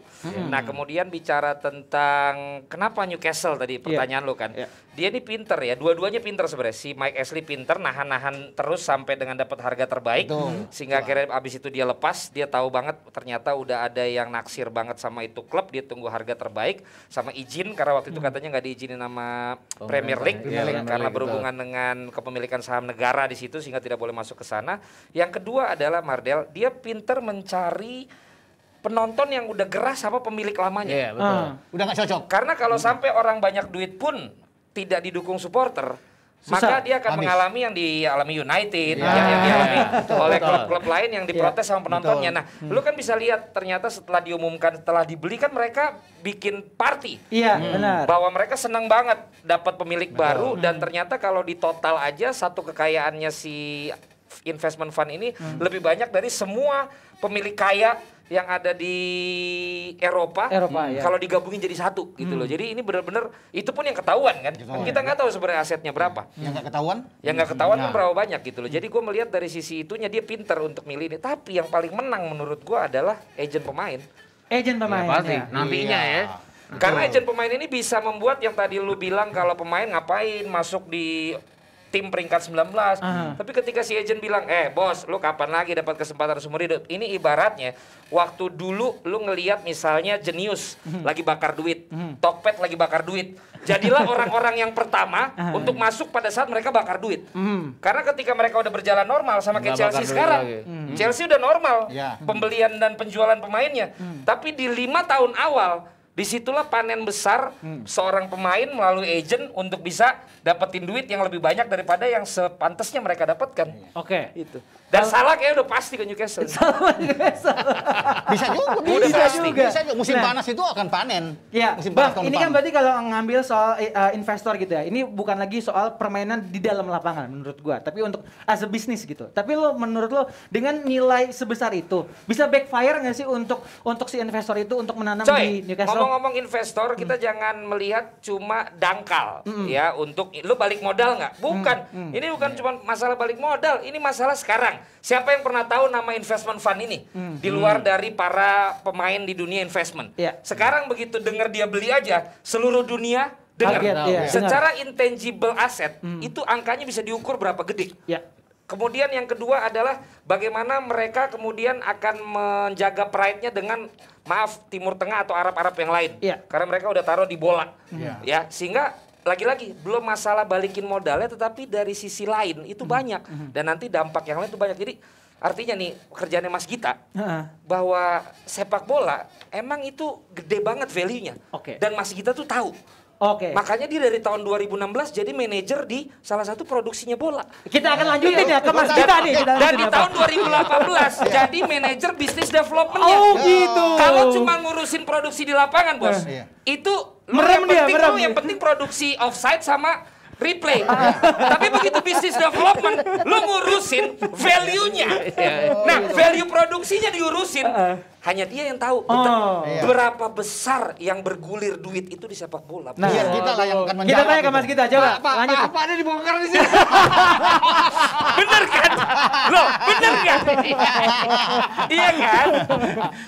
nah kemudian bicara tentang kenapa Newcastle tadi iya. pertanyaan yeah. lo kan yeah. dia ini pinter ya dua-duanya pinter sebenarnya si Mike Ashley pinter nahan-nahan terus sampai dengan dapat harga terbaik betul. sehingga akhirnya abis itu dia lepas dia tahu banget ternyata udah ada yang naksir banget sama itu klub dia tunggu harga terbaik sama izin karena waktu itu mm. katanya nggak diizinin nama oh, Premier iya, League, ya, League iya, karena berhubungan betul. dengan kepemilikan saham negara di situ sehingga tidak boleh masuk ke sana. Yang kedua adalah Mardel, dia pinter mencari penonton yang udah geras sama pemilik lamanya. yeah, betul. Uh. Udah nggak cocok. Karena kalau sampai orang banyak duit pun tidak didukung supporter, Susah. Maka dia akan Amis. mengalami yang dialami United, ya. yang, dialami iya, oleh klub-klub lain yang diprotes ya. sama penontonnya. Nah, hmm. lu kan bisa lihat ternyata setelah diumumkan, setelah dibeli kan mereka bikin party. Iya, hmm. benar. Bahwa mereka senang banget dapat pemilik betul. baru dan hmm. ternyata kalau di total aja satu kekayaannya si investment fund ini hmm. lebih banyak dari semua pemilik kaya yang ada di Eropa, Eropa hmm. Ya. kalau digabungin jadi satu gitu loh. Hmm. Jadi ini benar-benar itu pun yang ketahuan kan. Ketahuan. Kita nggak tahu sebenarnya asetnya berapa. Ya. Yang nggak ketahuan? Yang nggak ketahuan kan berapa banyak gitu loh. Jadi gue melihat dari sisi itunya dia pinter untuk milih ini. Tapi yang paling menang menurut gue adalah agent pemain. Agent ya, pemain. Ya, pasti. Ya. Nantinya iya. ya. Karena agent pemain ini bisa membuat yang tadi lu bilang kalau pemain ngapain masuk di tim peringkat 19. Uh. Tapi ketika si agent bilang, "Eh, bos, lu kapan lagi dapat kesempatan seumur hidup?" Ini ibaratnya waktu dulu lu ngelihat misalnya jenius -huh. Mhm. lagi bakar duit, -huh. Mhm. Tokped lagi bakar duit. Jadilah orang-orang yang pertama uh. untuk masuk pada saat mereka bakar duit. -huh. Mhm. Karena ketika mereka udah berjalan normal sama kayak Chelsea sekarang, -huh. Chelsea udah normal yeah. pembelian dan penjualan pemainnya. -huh. Tapi di lima tahun awal Disitulah panen besar hmm. seorang pemain melalui agent untuk bisa dapetin duit yang lebih banyak daripada yang sepantasnya mereka dapatkan. Iya. Oke. Okay. Itu. Dan Al salah kayaknya udah pasti ke Newcastle. Salah Newcastle. bisa juga. Bisa, bisa pasti. juga. Bisa juga. Musim nah, panas itu akan panen. Iya. Musim bang, panas ini kan berarti kalau ngambil soal uh, investor gitu ya. Ini bukan lagi soal permainan di dalam lapangan menurut gua, tapi untuk as a business gitu. Tapi lo menurut lo dengan nilai sebesar itu bisa backfire nggak sih untuk untuk si investor itu untuk menanam Coy, di Newcastle? Kalau ngomong investor kita hmm. jangan melihat cuma dangkal hmm. ya untuk lu balik modal nggak? Hmm. Bukan. Hmm. Hmm. Ini bukan iya. cuma masalah balik modal, ini masalah sekarang. Siapa yang pernah tahu nama investment fund ini hmm. hmm. di luar hmm. dari para pemain di dunia investment? Yeah. Sekarang begitu dengar dia beli aja seluruh dunia dengar. Iya. Secara intangible asset hmm. itu angkanya bisa diukur berapa gede. Yeah. Kemudian yang kedua adalah bagaimana mereka kemudian akan menjaga pride-nya dengan maaf Timur Tengah atau Arab-Arab yang lain. Ya. Karena mereka udah taruh di bola. Ya. Ya, sehingga lagi-lagi belum masalah balikin modalnya tetapi dari sisi lain itu hmm. banyak hmm. dan nanti dampak yang lain itu banyak. Jadi artinya nih kerjanya Mas Gita uh bahwa sepak bola emang itu gede banget value-nya. Okay. Dan Mas Gita tuh tahu Oke. Okay. Makanya dia dari tahun 2016 jadi manajer di salah satu produksinya bola. Kita akan lanjutin ya ke Mas kita nih. dan di ya, tahun 2018 ya. jadi manajer bisnis development. Oh gitu. Kalau cuma ngurusin produksi di lapangan bos, eh. itu merem yang dia, penting merem. yang penting produksi offside sama replay. Ya. Tapi begitu bisnis development, lo ngurusin value-nya. Nah, value produksinya diurusin. Eh hanya dia yang tahu oh. Iya. berapa besar yang bergulir duit itu di sepak bola. Nah, Biar iya, kita lah yang akan menjawab. Kita tanya ke Mas kita coba. Pak, Pak, Pak, Pak, ada dibongkar di sini. bener kan? Loh, bener kan? iya kan?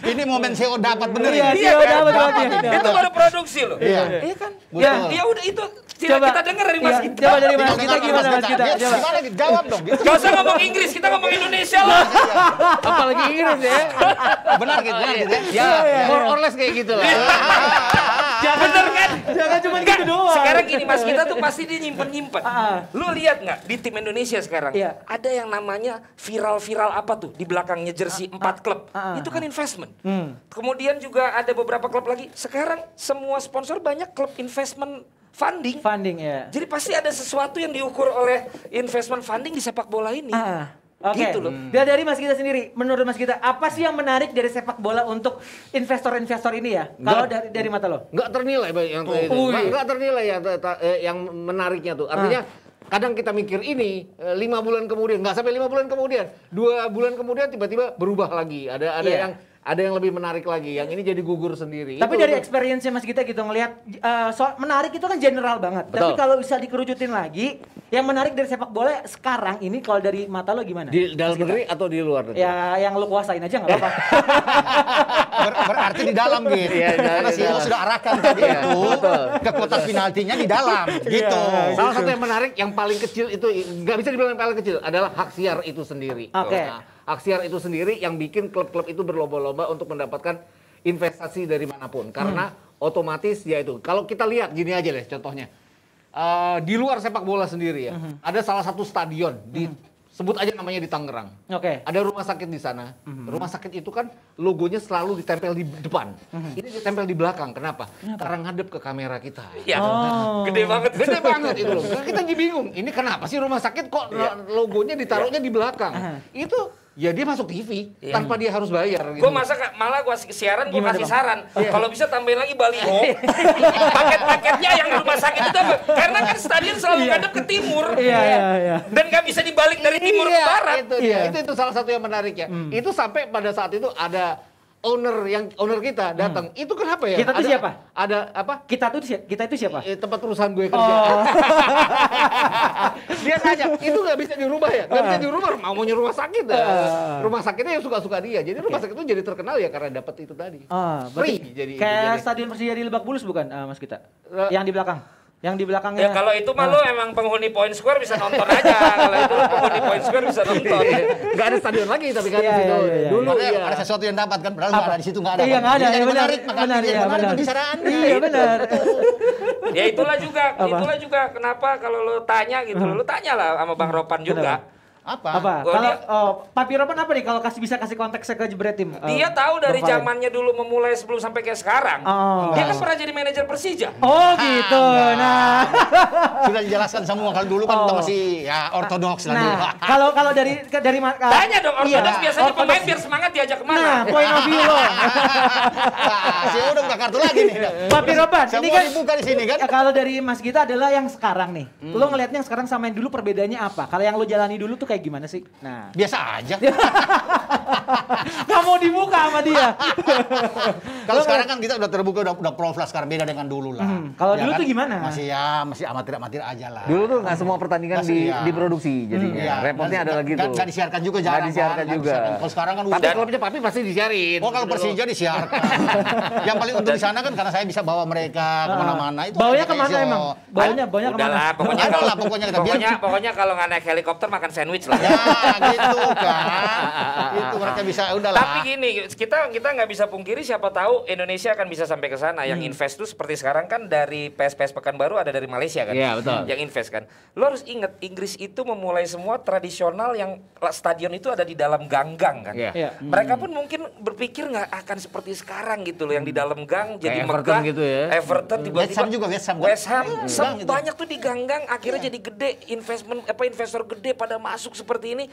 Ini momen CEO dapat bener iya, ya. CEO kan? dapat kan? Itu baru produksi loh. Iya. Iya kan? Iya ya udah itu coba kita dengar dari Mas kita. Iya, coba dari Mas kita gimana Mas kita? Coba. Gimana Jawab dong? Gitu. Gak usah ngomong Inggris, kita ngomong Indonesia lah. Iya. Apalagi Inggris ya. Benar pakai gelar gitu ya. Ya, more iya. or less kayak gitu lah. Jangan bener kan? Jangan cuma gitu kan, doang. Sekarang gini Mas kita tuh pasti dia nyimpen-nyimpen. Ah, ah. Lu lihat nggak di tim Indonesia sekarang? Iya. Ada yang namanya viral-viral apa tuh di belakangnya jersey ah, empat klub. Itu kan investment. Hmm. Kemudian juga ada beberapa klub lagi. Sekarang semua sponsor banyak klub investment funding. Funding ya. Jadi pasti ada sesuatu yang diukur oleh investment funding di sepak bola ini. Uh. Okay. Gitu loh. Hmm. dari Mas Gita sendiri, menurut Mas Gita, apa sih yang menarik dari sepak bola untuk investor-investor ini ya? Kalau dari dari mata lo? Enggak oh, iya. ternilai yang oh, itu. Enggak ternilai ya, yang menariknya tuh. Artinya ah kadang kita mikir ini eh, lima bulan kemudian nggak sampai lima bulan kemudian dua bulan kemudian tiba-tiba berubah lagi ada ada yeah. yang ada yang lebih menarik lagi. Yang ini jadi gugur sendiri. Tapi itu dari experience-nya Mas kita gitu ngelihat uh, eh, soal menarik itu kan general banget. Betul. Tapi kalau bisa dikerucutin lagi, yang menarik dari sepak bola sekarang ini kalau dari mata lo gimana? Di dalam negeri atau di luar negeri? Ya yang lo kuasain aja nggak apa-apa. Ber berarti di dalam gitu. Iya, Karena sih sudah arahkan tadi ya, itu ke iya, kotak penaltinya di dalam iya, gitu. Ya, Salah satu yang menarik yang paling kecil itu nggak bisa dibilang yang paling kecil adalah hak siar itu sendiri. Oke. Okay. Nah, Aksiar itu sendiri yang bikin klub-klub itu berlomba-lomba untuk mendapatkan investasi dari manapun karena hmm. otomatis ya itu. Kalau kita lihat gini aja deh contohnya. Uh, di luar sepak bola sendiri ya. Hmm. Ada salah satu stadion hmm. di sebut aja namanya di Tangerang. Oke. Okay. Ada rumah sakit di sana. Mm-hmm. Rumah sakit itu kan logonya selalu ditempel di depan. Mm-hmm. Ini ditempel di belakang. Kenapa? kenapa? Karena ngadep ke kamera kita. ya Oh. Gede banget. Gede banget itu loh. Kita jadi bingung. Ini kenapa sih rumah sakit kok yeah. logonya ditaruhnya yeah. di belakang? Uh-huh. Itu ya dia masuk TV yeah. tanpa dia harus bayar. Gitu. Gue masa malah gue siaran gue kasih bang? saran yeah. kalau bisa tambahin lagi baliho oh. paket-paketnya yang rumah sakit itu apa? karena kan stadion selalu iya. ngadep ke timur yeah, yeah, yeah. Iya. dan nggak bisa dibalik dari timur ke iya, barat. Itu, yeah. itu itu salah satu yang menarik ya. Hmm. Itu sampai pada saat itu ada owner yang owner kita hmm. datang. Hmm. Itu kenapa ya? Kita itu siapa? Ada apa? Kita tuh kita itu siapa? Eh, tempat perusahaan gue kerja. Oh. dia tanya, itu nggak bisa dirubah ya? Nggak uh. bisa eh. dirubah, mau maunya rumah sakit. Uh. Rumah sakitnya yang suka-suka dia. Jadi okay. rumah sakit itu jadi terkenal ya karena dapat itu tadi. Uh, Free jadi. Kayak jadi. stadion Persija di Lebak Bulus bukan uh, Mas kita? Uh, yang di belakang yang di belakangnya. Ya kalau itu mah lu ah. emang penghuni Point Square bisa nonton aja. kalau itu penghuni Point Square bisa nonton. Iya. Gak ada stadion lagi tapi kan iya, di situ. Iya, dulu ada sesuatu yang dapat kan padahal ada di situ enggak ada. Iya, enggak kan. ada. Yang menarik, Makanya dia ya, ada benar. Iya, gitu. benar. ya itulah juga, itulah juga kenapa kalau lo tanya gitu, hmm. lo, tanyalah sama Bang Ropan juga. Apa? Apa? Oh, kalau dia, oh, Papi Roman apa nih kalau kasih bisa kasih konteksnya ke jebret tim eh, Dia uh, tahu dari zamannya dulu memulai sebelum sampai kayak sekarang. Oh. Dia kan pernah jadi manajer Persija. Oh gitu. Enggak. nah. Sudah dijelaskan semua kalau dulu kan oh. masih ya ortodoks nah, dulu. kalau kalau dari dari uh, Tanya dong iya. ortodoks iya, biasanya ortodoks. pemain biar semangat diajak kemana. Nah, poin of view lo. nah, udah buka kartu lagi nih. Papi Roman, ini kan dibuka di sini kan. Kalau dari Mas Gita adalah yang sekarang nih. Hmm. Lo ngelihatnya yang sekarang sama yang dulu perbedaannya apa? Kalau yang lo jalani dulu tuh kayak gimana sih? Nah, biasa aja. Kamu dibuka sama dia. kalau sekarang kan kita udah terbuka, udah, udah proflas sekarang beda dengan dulu lah. Hmm. Kalau ya dulu kan, tuh gimana? Masih ya, masih amatir-amatir aja lah. Dulu tuh nggak semua pertandingan masih, di, ya. diproduksi, jadi hmm. ya. repotnya ada lagi tuh. Enggak disiarkan juga jarang. Enggak kan, disiarkan kan, juga. Kalau sekarang kan Tapi klubnya Papi pasti disiarin. Oh kalau gitu Persija disiarkan. Yang paling untung di sana kan karena saya bisa bawa mereka ah, kemana-mana. Itu bawanya kemana emang? Bawanya, bawanya kemana? Udah lah, pokoknya kalau pokoknya pokoknya kalau nggak naik helikopter makan sandwich sandwich lah. Ya, gitu kan. itu mereka bisa udah lah. Tapi gini, kita kita nggak bisa pungkiri siapa tahu Indonesia akan bisa sampai ke sana. Yang hmm. invest tuh seperti sekarang kan dari PSPS Pekanbaru ada dari Malaysia kan. Iya, betul. Yang invest kan. Lo harus ingat Inggris itu memulai semua tradisional yang stadion itu ada di dalam gang-gang kan. Yeah. Iya. Iya. Yeah. Hmm. Mereka pun mungkin berpikir nggak akan seperti sekarang gitu loh yang di dalam gang Kayak jadi Everton gitu ya. Everton hmm. tiba-tiba West Ham juga West Ham. Kan? West Ham hmm. Gitu. banyak tuh di gang-gang akhirnya yeah. jadi gede investment apa investor gede pada masuk masuk seperti ini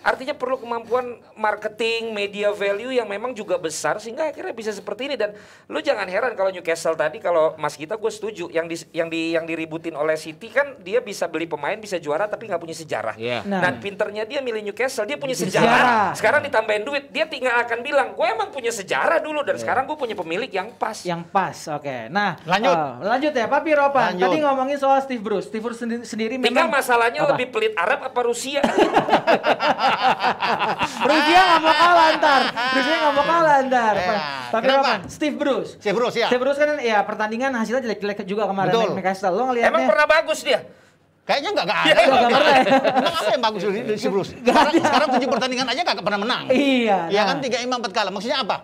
Artinya perlu kemampuan marketing, media value yang memang juga besar sehingga akhirnya bisa seperti ini dan lu jangan heran kalau Newcastle tadi kalau Mas kita gue setuju yang di, yang di yang diributin oleh City kan dia bisa beli pemain bisa juara tapi nggak punya sejarah. Yeah. Nah. Dan pinternya dia milih Newcastle dia punya sejarah. sejarah. Sekarang ditambahin duit dia tinggal akan bilang gue emang punya sejarah dulu dan yeah. sekarang gue punya pemilik yang pas. Yang pas, oke. Okay. Nah lanjut uh, lanjut ya Papi Ropan. Lanjut. Tadi ngomongin soal Steve Bruce, Steve Bruce sendiri, sendiri memang. Tinggal masalahnya apa? lebih pelit Arab apa Rusia? Rusia nggak mau kalah ntar. Rusia nggak mau kalah ntar. Tapi iya. apa? Steve Bruce. Steve Bruce ya. Steve Bruce kan ya pertandingan hasilnya jelek-jelek juga kemarin. Betul. Newcastle. Lo ngeliatnya. Emang pernah bagus dia? Kayaknya nggak iya, ada. gak pernah. Emang ya? apa yang bagus dari Steve Bruce? Sekarang, tujuh pertandingan aja nggak pernah menang. Iya. Ya kan nah. tiga imam empat kalah. Maksudnya apa?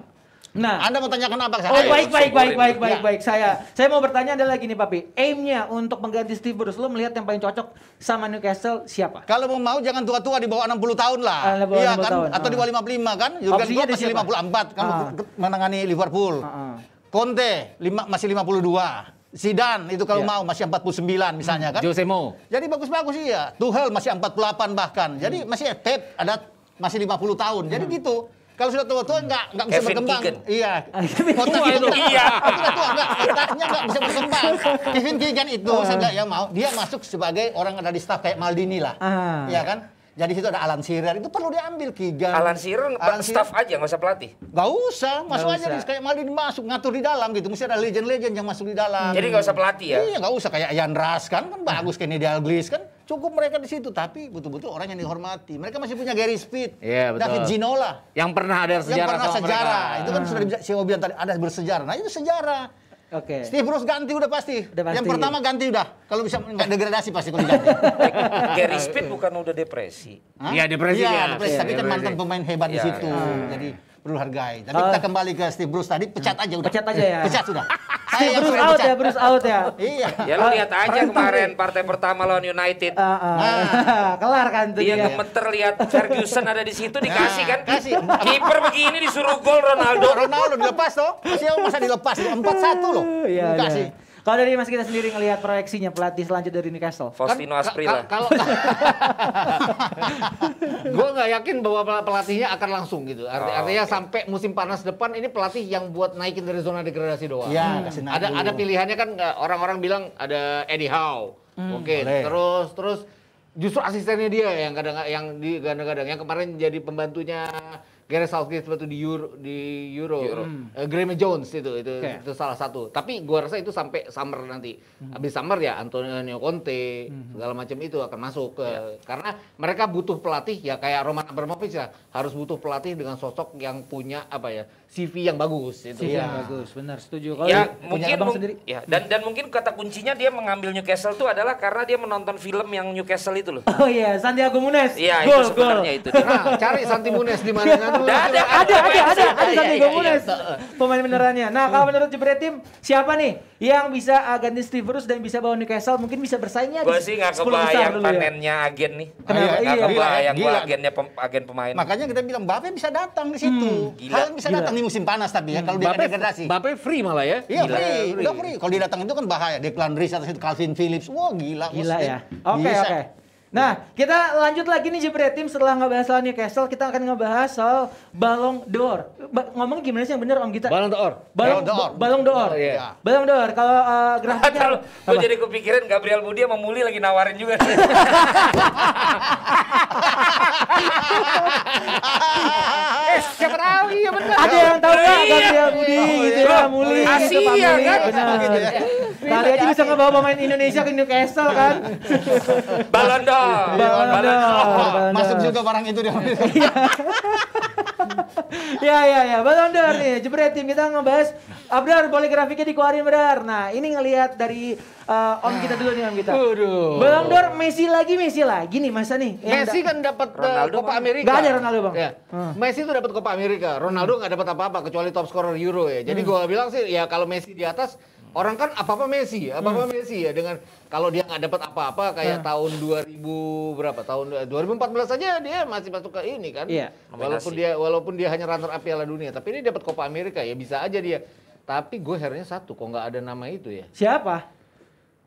Nah, Anda mau tanyakan apa? Oh, saya, oh, baik, baik, baik, baik, baik, ya. baik, Saya, saya mau bertanya adalah nih Papi. Aimnya untuk mengganti Steve Bruce, lo melihat yang paling cocok sama Newcastle siapa? Kalau mau mau jangan tua-tua di bawah enam puluh tahun lah. Ah, iya kan, tahun. atau di bawah ah. kan? lima puluh lima kan? Jurgen Klopp masih puluh 54 kan ah. menangani Liverpool. Ah, ah. Conte lima, masih dua. Sidan itu kalau yeah. mau masih 49 misalnya kan. Jose Mo. Jadi bagus-bagus iya. Tuchel masih 48 bahkan. Hmm. Jadi masih etet ada masih 50 tahun. Jadi hmm. gitu. Kalau sudah tua-tua nggak nggak bisa berkembang. Iya. Otak itu iya. Sudah tua nggak, otaknya enggak bisa berkembang. Kevin Keegan itu uh. saya yang mau. Dia masuk sebagai orang ada di staff kayak Maldini lah. Uh. Iya kan? Jadi situ ada Alan Shearer itu perlu diambil Kigan. Alan Shearer Alan staff Shearer. aja nggak usah pelatih. Gak usah, masuk gak aja usah. kayak Maldini masuk ngatur di dalam gitu. Mesti ada legend-legend yang masuk di dalam. Jadi nggak usah pelatih ya. Iya nggak usah kayak Ian Rush kan kan bagus Kenny Glis kan Cukup mereka di situ, tapi betul-betul orang yang dihormati. Mereka masih punya Gary Speed, yeah, betul. David Ginola. Yang pernah ada sejarah Yang pernah sejarah. Mereka. Itu kan hmm. sudah si bilang tadi, ada bersejarah. Nah itu sejarah. Oke. Okay. Steve Bruce ganti udah pasti. Udah pasti. Yang pertama ganti udah. Kalau bisa nggak degradasi pasti kalau diganti. Gary Speed bukan udah depresi. Iya depresi Iya Depresi, ya. depresi. Ya, tapi kan depresi. kan mantan pemain hebat ya, di iya, situ. Ya. Jadi perlu hargai. Tapi uh, kita ah. kembali ke Steve Bruce tadi, pecat aja udah. Pecat aja ya. Pecat sudah. Steve Bruce out pecat. ya, Bruce out ya. iya. Ya lu lihat ah, aja kemarin partai pertama lawan United. Uh, uh. Nah, kelar kan tuh dia. Dia gemeter lihat Ferguson ada di situ nah, dikasih kan. Kasih. Kiper begini disuruh gol Ronaldo. Ronaldo dilepas toh. Masih masa dilepas 4-1 loh. Iya. Dikasih. Iya. Kalau dari Mas kita sendiri ngelihat proyeksinya pelatih selanjutnya dari Newcastle. Faustino kan, Asprilla. Kalau gue nggak yakin bahwa pelatihnya akan langsung gitu. Arti, oh, artinya okay. sampai musim panas depan ini pelatih yang buat naikin dari zona degradasi doang. Ya, hmm. Ada ada pilihannya kan orang-orang bilang ada Eddie Howe. Hmm, Oke, okay. terus terus justru asistennya dia yang kadang yang di kadang-kadang yang kemarin jadi pembantunya Gareth Southgate waktu di Euro di Euro, Euro. Uh, Graham Jones itu itu, okay. itu salah satu tapi gua rasa itu sampai summer nanti hmm. habis summer ya Antonio Conte hmm. segala macam itu akan masuk ke yeah. karena mereka butuh pelatih ya kayak Roman Abramovich ya harus butuh pelatih dengan sosok yang punya apa ya CV yang bagus itu CV ya. yang iya. bagus benar setuju kalau ya, punya mungkin abang sendiri ya dan dan mungkin kata kuncinya dia mengambil Newcastle itu adalah karena dia menonton film yang Newcastle itu loh oh iya yeah. Santiago Munes iya itu sebenarnya itu nah cari Santi Munes di mana Ada, ada, ada, ada, ada, ada ada, ada, iya, iya, iya, Pemain benerannya. Nah, hmm. kalau menurut Jebret Tim, siapa nih yang bisa ah, ganti Steve Bruce dan bisa bawa Newcastle? Mungkin bisa bersaingnya Gue sih gak kebayang ya? panennya agen nih. Kenapa? Gak kebayang gue agennya agen pemain. Makanya kita bilang Bape bisa datang di situ. ada, hmm, bisa datang di musim panas tapi ya kalau dia degradasi. Bape free malah ya. Iya, free. Udah free. Kalau dia datang itu kan bahaya. Declan Rice atau Calvin Phillips. Wah, gila. Gila ya. Oke, oke. Nah, kita lanjut lagi nih Jibret Tim setelah ngebahas soal Newcastle, kita akan ngebahas soal Balong d'Or. Ba ngomong gimana sih yang benar Om Gita? Balong d'Or. Balong d'Or. Balong d'Or. Yeah. Iya. Balong d'Or. Kalau uh, grafiknya Gue jadi kepikiran Gabriel Budi sama Muli lagi nawarin juga. eh, siapa tahu iya benar. Ada yang tahu enggak iya. Gabriel Budi iya. gitu ya, Muli gitu Pak Muli. Kan? Benar. Tadi aja bisa ngebawa pemain Indonesia ke Newcastle kan. Balon d'Or. Iya, balon balon. Oh, masuk juga barang itu di Iya. ya ya ya, Balon d'Or nih. Jebret tim kita ngebahas Abdar boleh grafiknya dikeluarin benar. Nah, ini ngelihat dari uh, Om kita dulu nih Om kita. Waduh. Balon d'Or Messi lagi Messi lagi nih masa nih. Messi kan dapat uh, Copa America. Gak ada Ronaldo, Bang. Ya. Hmm. Messi tuh dapat Copa Amerika. Ronaldo nggak dapat apa-apa kecuali top scorer Euro ya. Jadi hmm. gua bilang sih ya kalau Messi di atas orang kan apa apa Messi, apa apa hmm. Messi ya dengan kalau dia nggak dapat apa-apa kayak nah. tahun 2000 berapa tahun 2014 eh, saja dia masih masuk ke ini kan iya, walaupun dia walaupun dia hanya runner up Piala Dunia tapi ini dapat Copa Amerika ya bisa aja dia tapi gue herannya satu kok nggak ada nama itu ya siapa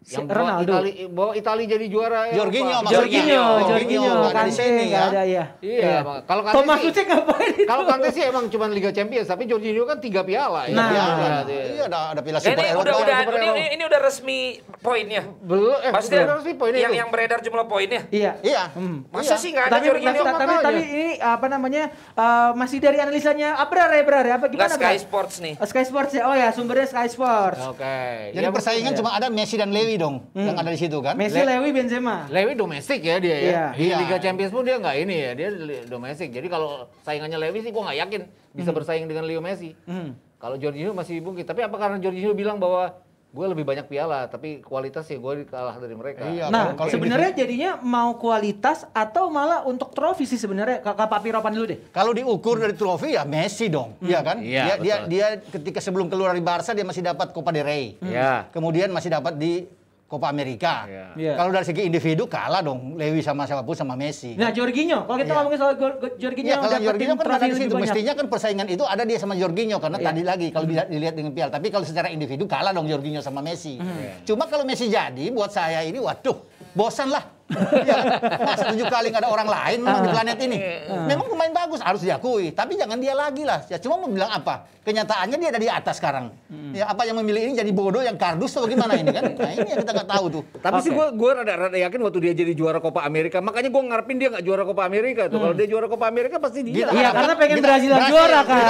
yang Ronaldo. Bawa Itali, bawa Itali jadi juara ya. Jorginho maksudnya. Jorginho, Jorginho, Kante enggak ada ya. Iya, yeah. Iya. kalau Kante Thomas Tuchel ngapain itu? Kalau Kante sih emang cuma Liga Champions, tapi Jorginho kan tiga piala ya. Nah, piala, iya, iya ada ada piala Super Eropa. Udah, udah, ini, ini, ini udah resmi poinnya. Belum, eh, pasti udah resmi poinnya. Yang yang beredar jumlah poinnya. Iya. Iya. Hmm. Masa iya. sih enggak ada Jorginho Tapi tapi ini apa namanya? Eh, masih dari analisanya Abrar ah, ya, Abrar ya. Apa gimana? Sky Sports nih. Oh, Sky Sports ya. Oh ya, sumbernya Sky Sports. Oke. Jadi ya, persaingan ya. cuma ada Messi dan Lewi Lewi dong hmm. yang ada di situ kan. Messi, Lewi, Benzema. Lewi domestik ya dia ya. Iya. Di yeah. Liga Champions pun dia nggak ini ya, dia domestik. Jadi kalau saingannya Lewi sih gua nggak yakin bisa hmm. bersaing dengan Leo Messi. Hmm. Kalau Jorginho masih mungkin, tapi apa karena Jorginho bilang bahwa gue lebih banyak piala tapi kualitas ya gue kalah dari mereka. Iya, nah sebenarnya gitu. jadinya mau kualitas atau malah untuk trofi sih sebenarnya kakak papi ropan dulu deh. Kalau diukur dari trofi ya Messi dong, hmm. ya kan? Iya, dia, dia dia ketika sebelum keluar dari Barca dia masih dapat Copa del Rey, hmm. kemudian masih dapat di Copa America. Yeah. Yeah. Kalau dari segi individu kalah dong Lewi sama siapa siapapun sama Messi. Nah, Jorginho, kalau kita yeah. ngomongin soal Jorginho, yeah, kalau Jorginho kan ada di situ. Mestinya kan persaingan itu ada dia sama Jorginho karena yeah. tadi lagi kalau mm. dilihat dengan Piala. Tapi kalau secara individu kalah dong Jorginho sama Messi. Mm. Yeah. Cuma kalau Messi jadi buat saya ini waduh, bosan lah ya, masa tujuh kali nggak ada orang lain memang di ah. planet ini. Iya. Memang pemain bagus harus diakui, tapi jangan dia lagi lah. Ya cuma mau bilang apa? Kenyataannya dia ada di atas sekarang. Hmm. Ya apa yang memilih ini jadi bodoh, yang kardus atau gimana ini kan? Nah ini yang kita nggak tahu tuh. Tapi okay. sih gue gue rada rada yakin waktu dia jadi juara Copa Amerika, makanya gue ngarepin dia nggak juara Copa Amerika tuh. Hmm. Kalau dia juara Copa Amerika pasti dia. Iya karena pengen berhasil juara kan.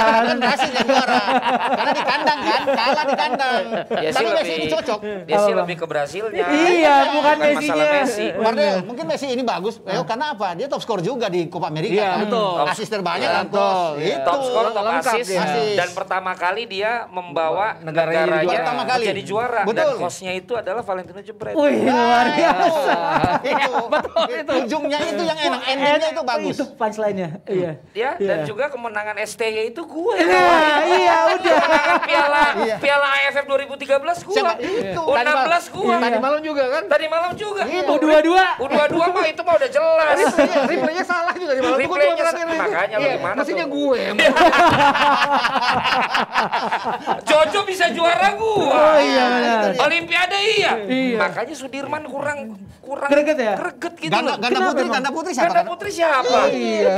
Kita juara. karena di kandang kan, kalah di kandang. Ya, tapi Messi ini cocok. Dia sih lebih ke Brasilnya. Iya, bukan Messi-nya. messi messi Iya. mungkin Messi ini bagus. Leo iya. karena apa? Dia top skor juga di Copa America. Iya, kan? betul. Asis terbanyak iya, kan, Itu top skor, top asis. Dan pertama kali dia membawa negaranya, negaranya pertama kali. jadi juara. Betul. Dan hostnya itu adalah Valentino Jebret. Wih, nah, luar biasa. Itu, betul itu. Ujungnya itu yang enak, endingnya itu bagus. Itu punchline-nya. Iya. Ya, dan juga kemenangan STY itu gue. Iya, udah. Piala Piala AFF 2013 gue, Itu. 16 gue. Tadi malam juga kan? Tadi malam juga. Itu dua-dua U22 mah itu mah udah jelas. Replaynya, salah juga di malam itu Makanya lu iya, gimana Mestinya gue. Jojo bisa juara gua. Oh iya, iya, iya. Olimpiade iya. Makanya Sudirman kurang kurang greget ya? Greget gitu ganda, loh. Ganda putri, ganda putri siapa? Ganda putri siapa?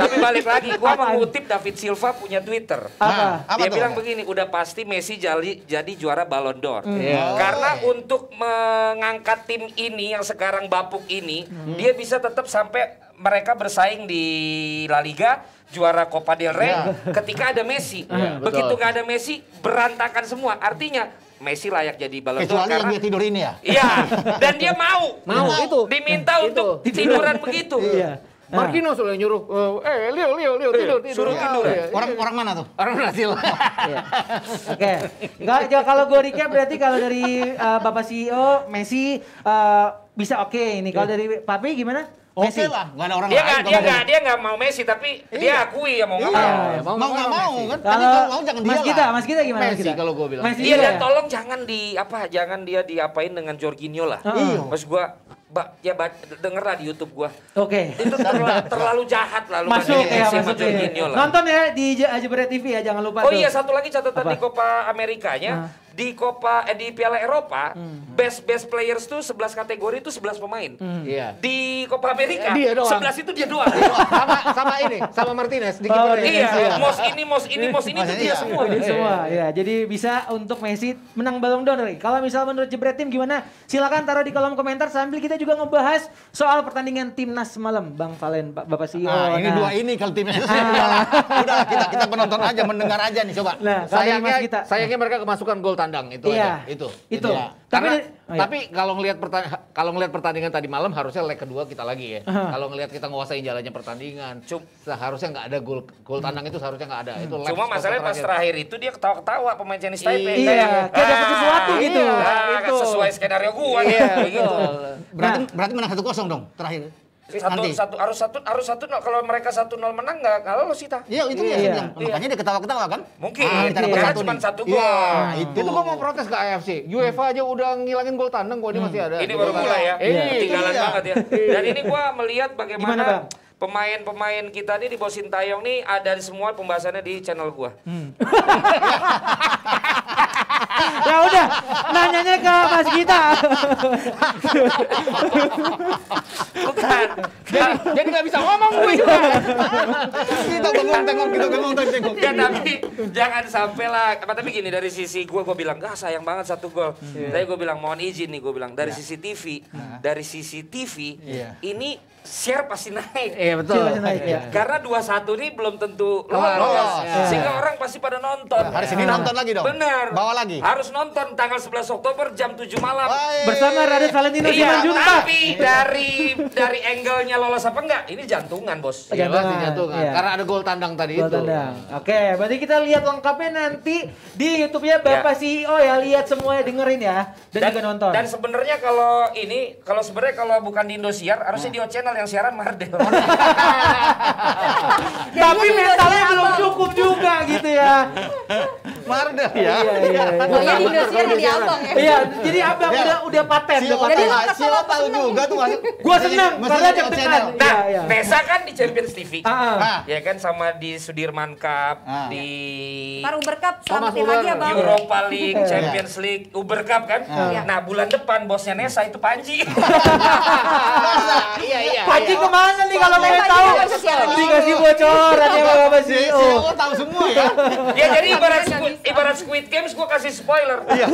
Tapi balik lagi gue mengutip David Silva punya Twitter. Apa? Nah, Dia bilang begini, udah pasti Messi jadi jadi juara Ballon d'Or. Karena untuk mengangkat tim ini yang sekarang bapuk ini, Hmm. Dia bisa tetap sampai mereka bersaing di La Liga juara Copa del Rey ya. ketika ada Messi. Ya, Begitu nggak ada Messi berantakan semua. Artinya Messi layak jadi balon d'Or karena dia tidur ini ya. Iya, dan dia mau. Mau itu. Diminta itu. untuk tiduran begitu. Iya. iya. Marquinhos nah. nyuruh, eh, eh Leo, Leo, Leo eh, tidur, tidur. Suruh iya. tidur. Ya. Orang orang mana tuh? Orang Brasil. Iya. Oke. Okay. Enggak, ya, kalau gue recap berarti kalau dari uh, Bapak CEO Messi uh, bisa oke okay ini. Kalau iya. dari Papi gimana? Oke okay lah, nggak ada orang dia lain. Gak, dia nggak dia nggak mau Messi tapi iya. dia akui ya mau nggak iya. mau. Mau nggak mau, mau, kan? Kalau mau jangan mas dia Mas kita, Mas kita gimana? Messi kita? kalau gue bilang. Messi iya, dan tolong jangan di apa, jangan dia diapain dengan Jorginho lah. Uh. Iya. Mas gue ba, ya ba, denger lah di YouTube gua. Oke. Okay. Itu terlalu, terlalu jahat lah lu masuk ya, masuk ya. Nonton ya di Jebret TV ya, jangan lupa. Oh tuh. iya, satu lagi catatan Apa? di Copa Amerikanya. Nah di Copa eh, di Piala Eropa hmm. best best players tuh 11 kategori itu 11 pemain. Hmm. Yeah. Di Copa Amerika dia doang. 11 itu dia doang. Iya. sama sama ini, sama Martinez di oh, Iya, iya. mos ini, mos ini, mos ini itu iya. dia iya. semua. Dia semua. Ya, jadi bisa untuk Messi menang Ballon d'Or. Kalau misal menurut Jebret tim gimana? Silakan taruh di kolom komentar sambil kita juga ngebahas soal pertandingan timnas semalam Bang Valen, Pak Bapak CEO. Nah, ini nah. dua ini kalau timnas. Ah. Udah kita kita penonton aja, mendengar aja nih coba. Nah, sayangnya kita. sayangnya mereka kemasukan gol tandang itu iya. aja. Itu. Itu. Ya. Karena tapi, oh iya. tapi kalau ngelihat kalau ngelihat pertandingan tadi malam harusnya leg kedua kita lagi ya. Uh-huh. Kalau ngelihat kita nguasain jalannya pertandingan, Cuk. seharusnya nggak ada gol gol hmm. tandang itu seharusnya nggak ada. Itu Cuma masalahnya pas terakhir itu dia ketawa-ketawa pemain Chinese Taipei iya. kayak gitu. ah, kayak dapat sesuatu gitu. iya, Nah, kan itu. sesuai skenario gua iya, gitu. Berarti nah. berarti menang satu kosong dong terakhir. Eh, satu, satu harus satu harus satu nol kalau mereka satu nol menang nggak kalau lo kita iya itu iya. yang iya. makanya dia ketawa ketawa kan mungkin ah, kita dapat satu cuma satu iya, gol nah, itu itu gue mau protes ke AFC UEFA aja udah ngilangin gol tandang gue ini hmm. masih ada ini baru mulai ya iya. ketinggalan banget ya dan ini gue melihat bagaimana pemain-pemain kita nih di bawah Sintayong nih ada semua pembahasannya di channel gua. Hmm. ya udah, nanyanya ke Mas Gita. Bukan. Jadi, jadi gak bisa ngomong gue juga. Iya. kita bengong tengok, kita bengong tengok. Ya tapi jangan sampai lah. Apa tapi gini dari sisi gue, gue bilang gak sayang banget satu gol. Hmm. Tapi gue bilang mohon izin nih, gue bilang dari ya. sisi TV, hmm. dari sisi TV, iya. ini share pasti naik. Iya betul. Share pasti naik, ya. Karena 21 ini belum tentu lolos. Oh, yeah. Sehingga orang pasti pada nonton. Nah, hari ini iya. nonton lagi dong. Benar. Bawa lagi. Harus nonton tanggal 11 Oktober jam 7 malam. Wai. Bersama Raden Valentino iya, Simanjuntak. Tapi dari dari angle-nya lolos apa enggak? Ini jantungan, Bos. Iya, iya pasti jantungan. Iya. Karena ada gol tandang tadi gol itu. tandang. Oke, berarti kita lihat lengkapnya nanti di YouTube-nya iya. Bapak ya. CEO ya. Lihat semuanya dengerin ya dan, dan juga nonton. Dan sebenarnya kalau ini kalau sebenarnya kalau bukan di Indosiar harusnya nah. di O Channel Marcel yang siaran Mardel. Tapi mentalnya belum cukup juga gitu ya. Mardel ya. Iya, iya. Bukan iya. di Indosiar di Abang ya. Iya, jadi Abang iya. udah udah paten, udah paten. Sila tahu juga tuh masuk. Gua senang, karena deg-degan. Iya, nah, Nesa kan di Champions TV. Ah, ah. Ya kan sama di Sudirman Cup, ah. di Par Uber Cup oh, selamatin lagi Abang. Europa League, Champions League, Uber Cup kan. Nah, bulan depan bosnya Nesa itu Panji. Iya, iya. Panji kemana nih kalau mau tahu? Dikasih bocoran ya Bapak sih? Oh, tahu semua ya. Ya jadi ibarat Iya. ibarat Squid Games gue kasih spoiler. Iya.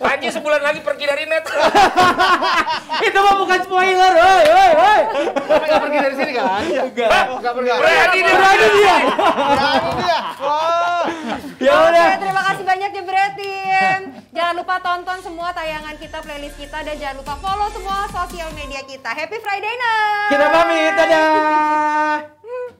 Panji iya. sebulan lagi pergi dari net. Itu mah bukan spoiler, woi woi woi. Tapi gak pergi dari sini kan? Enggak. Iya. Enggak pergi. Berani dia. Berani dia. Berani dia. Oh. Ya udah. Terima kasih banyak ya Bretin. Jangan lupa tonton semua tayangan kita, playlist kita, dan jangan lupa follow semua sosial media kita. Happy Friday night! Kita pamit, dadah! Hmm.